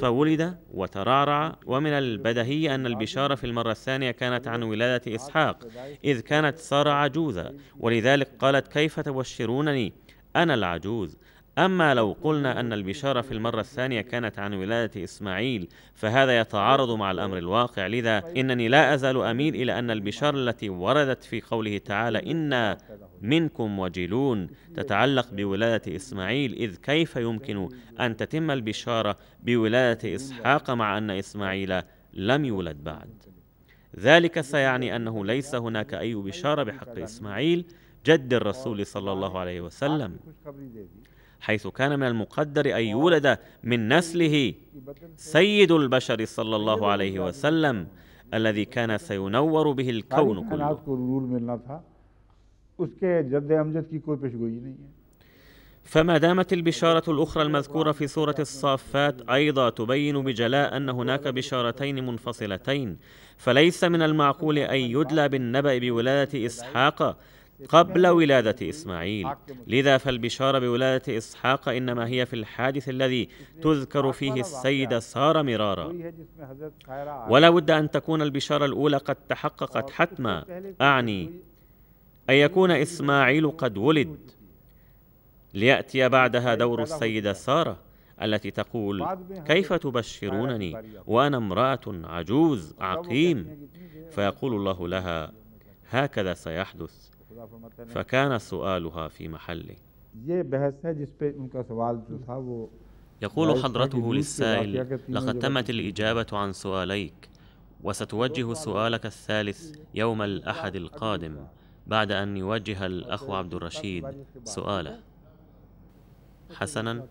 فولد وترعرع ومن البدهي أن البشارة في المرة الثانية كانت عن ولادة إسحاق إذ كانت سارة عجوزة ولذلك قالت كيف تبشرونني أنا العجوز أما لو قلنا أن البشارة في المرة الثانية كانت عن ولادة إسماعيل فهذا يتعارض مع الأمر الواقع لذا إنني لا أزال أميل إلى أن البشارة التي وردت في قوله تعالى إنا منكم وجلون تتعلق بولادة إسماعيل إذ كيف يمكن أن تتم البشارة بولادة إسحاق مع أن إسماعيل لم يولد بعد ذلك سيعني أنه ليس هناك أي بشارة بحق إسماعيل جد الرسول صلى الله عليه وسلم حيث كان من المقدر أن يولد من نسله سيد البشر صلى الله عليه وسلم الذي كان سينور به الكون كله فما دامت البشارة الأخرى المذكورة في سورة الصافات أيضا تبين بجلاء أن هناك بشارتين منفصلتين فليس من المعقول أن يدلى بالنبأ بولادة إسحاق قبل ولادة إسماعيل لذا فالبشارة بولادة إسحاق إنما هي في الحادث الذي تذكر فيه السيدة سارة مرارا ولا بد أن تكون البشارة الأولى قد تحققت حتما أعني أن يكون إسماعيل قد ولد ليأتي بعدها دور السيدة سارة التي تقول كيف تبشرونني وأنا امرأة عجوز عقيم فيقول الله لها هكذا سيحدث فكان سؤالها في محله يقول حضرته للسائل لقد تمت الإجابة عن سؤاليك وستوجه سؤالك الثالث يوم الأحد القادم بعد أن يوجه الأخ عبد الرشيد سؤاله حسنا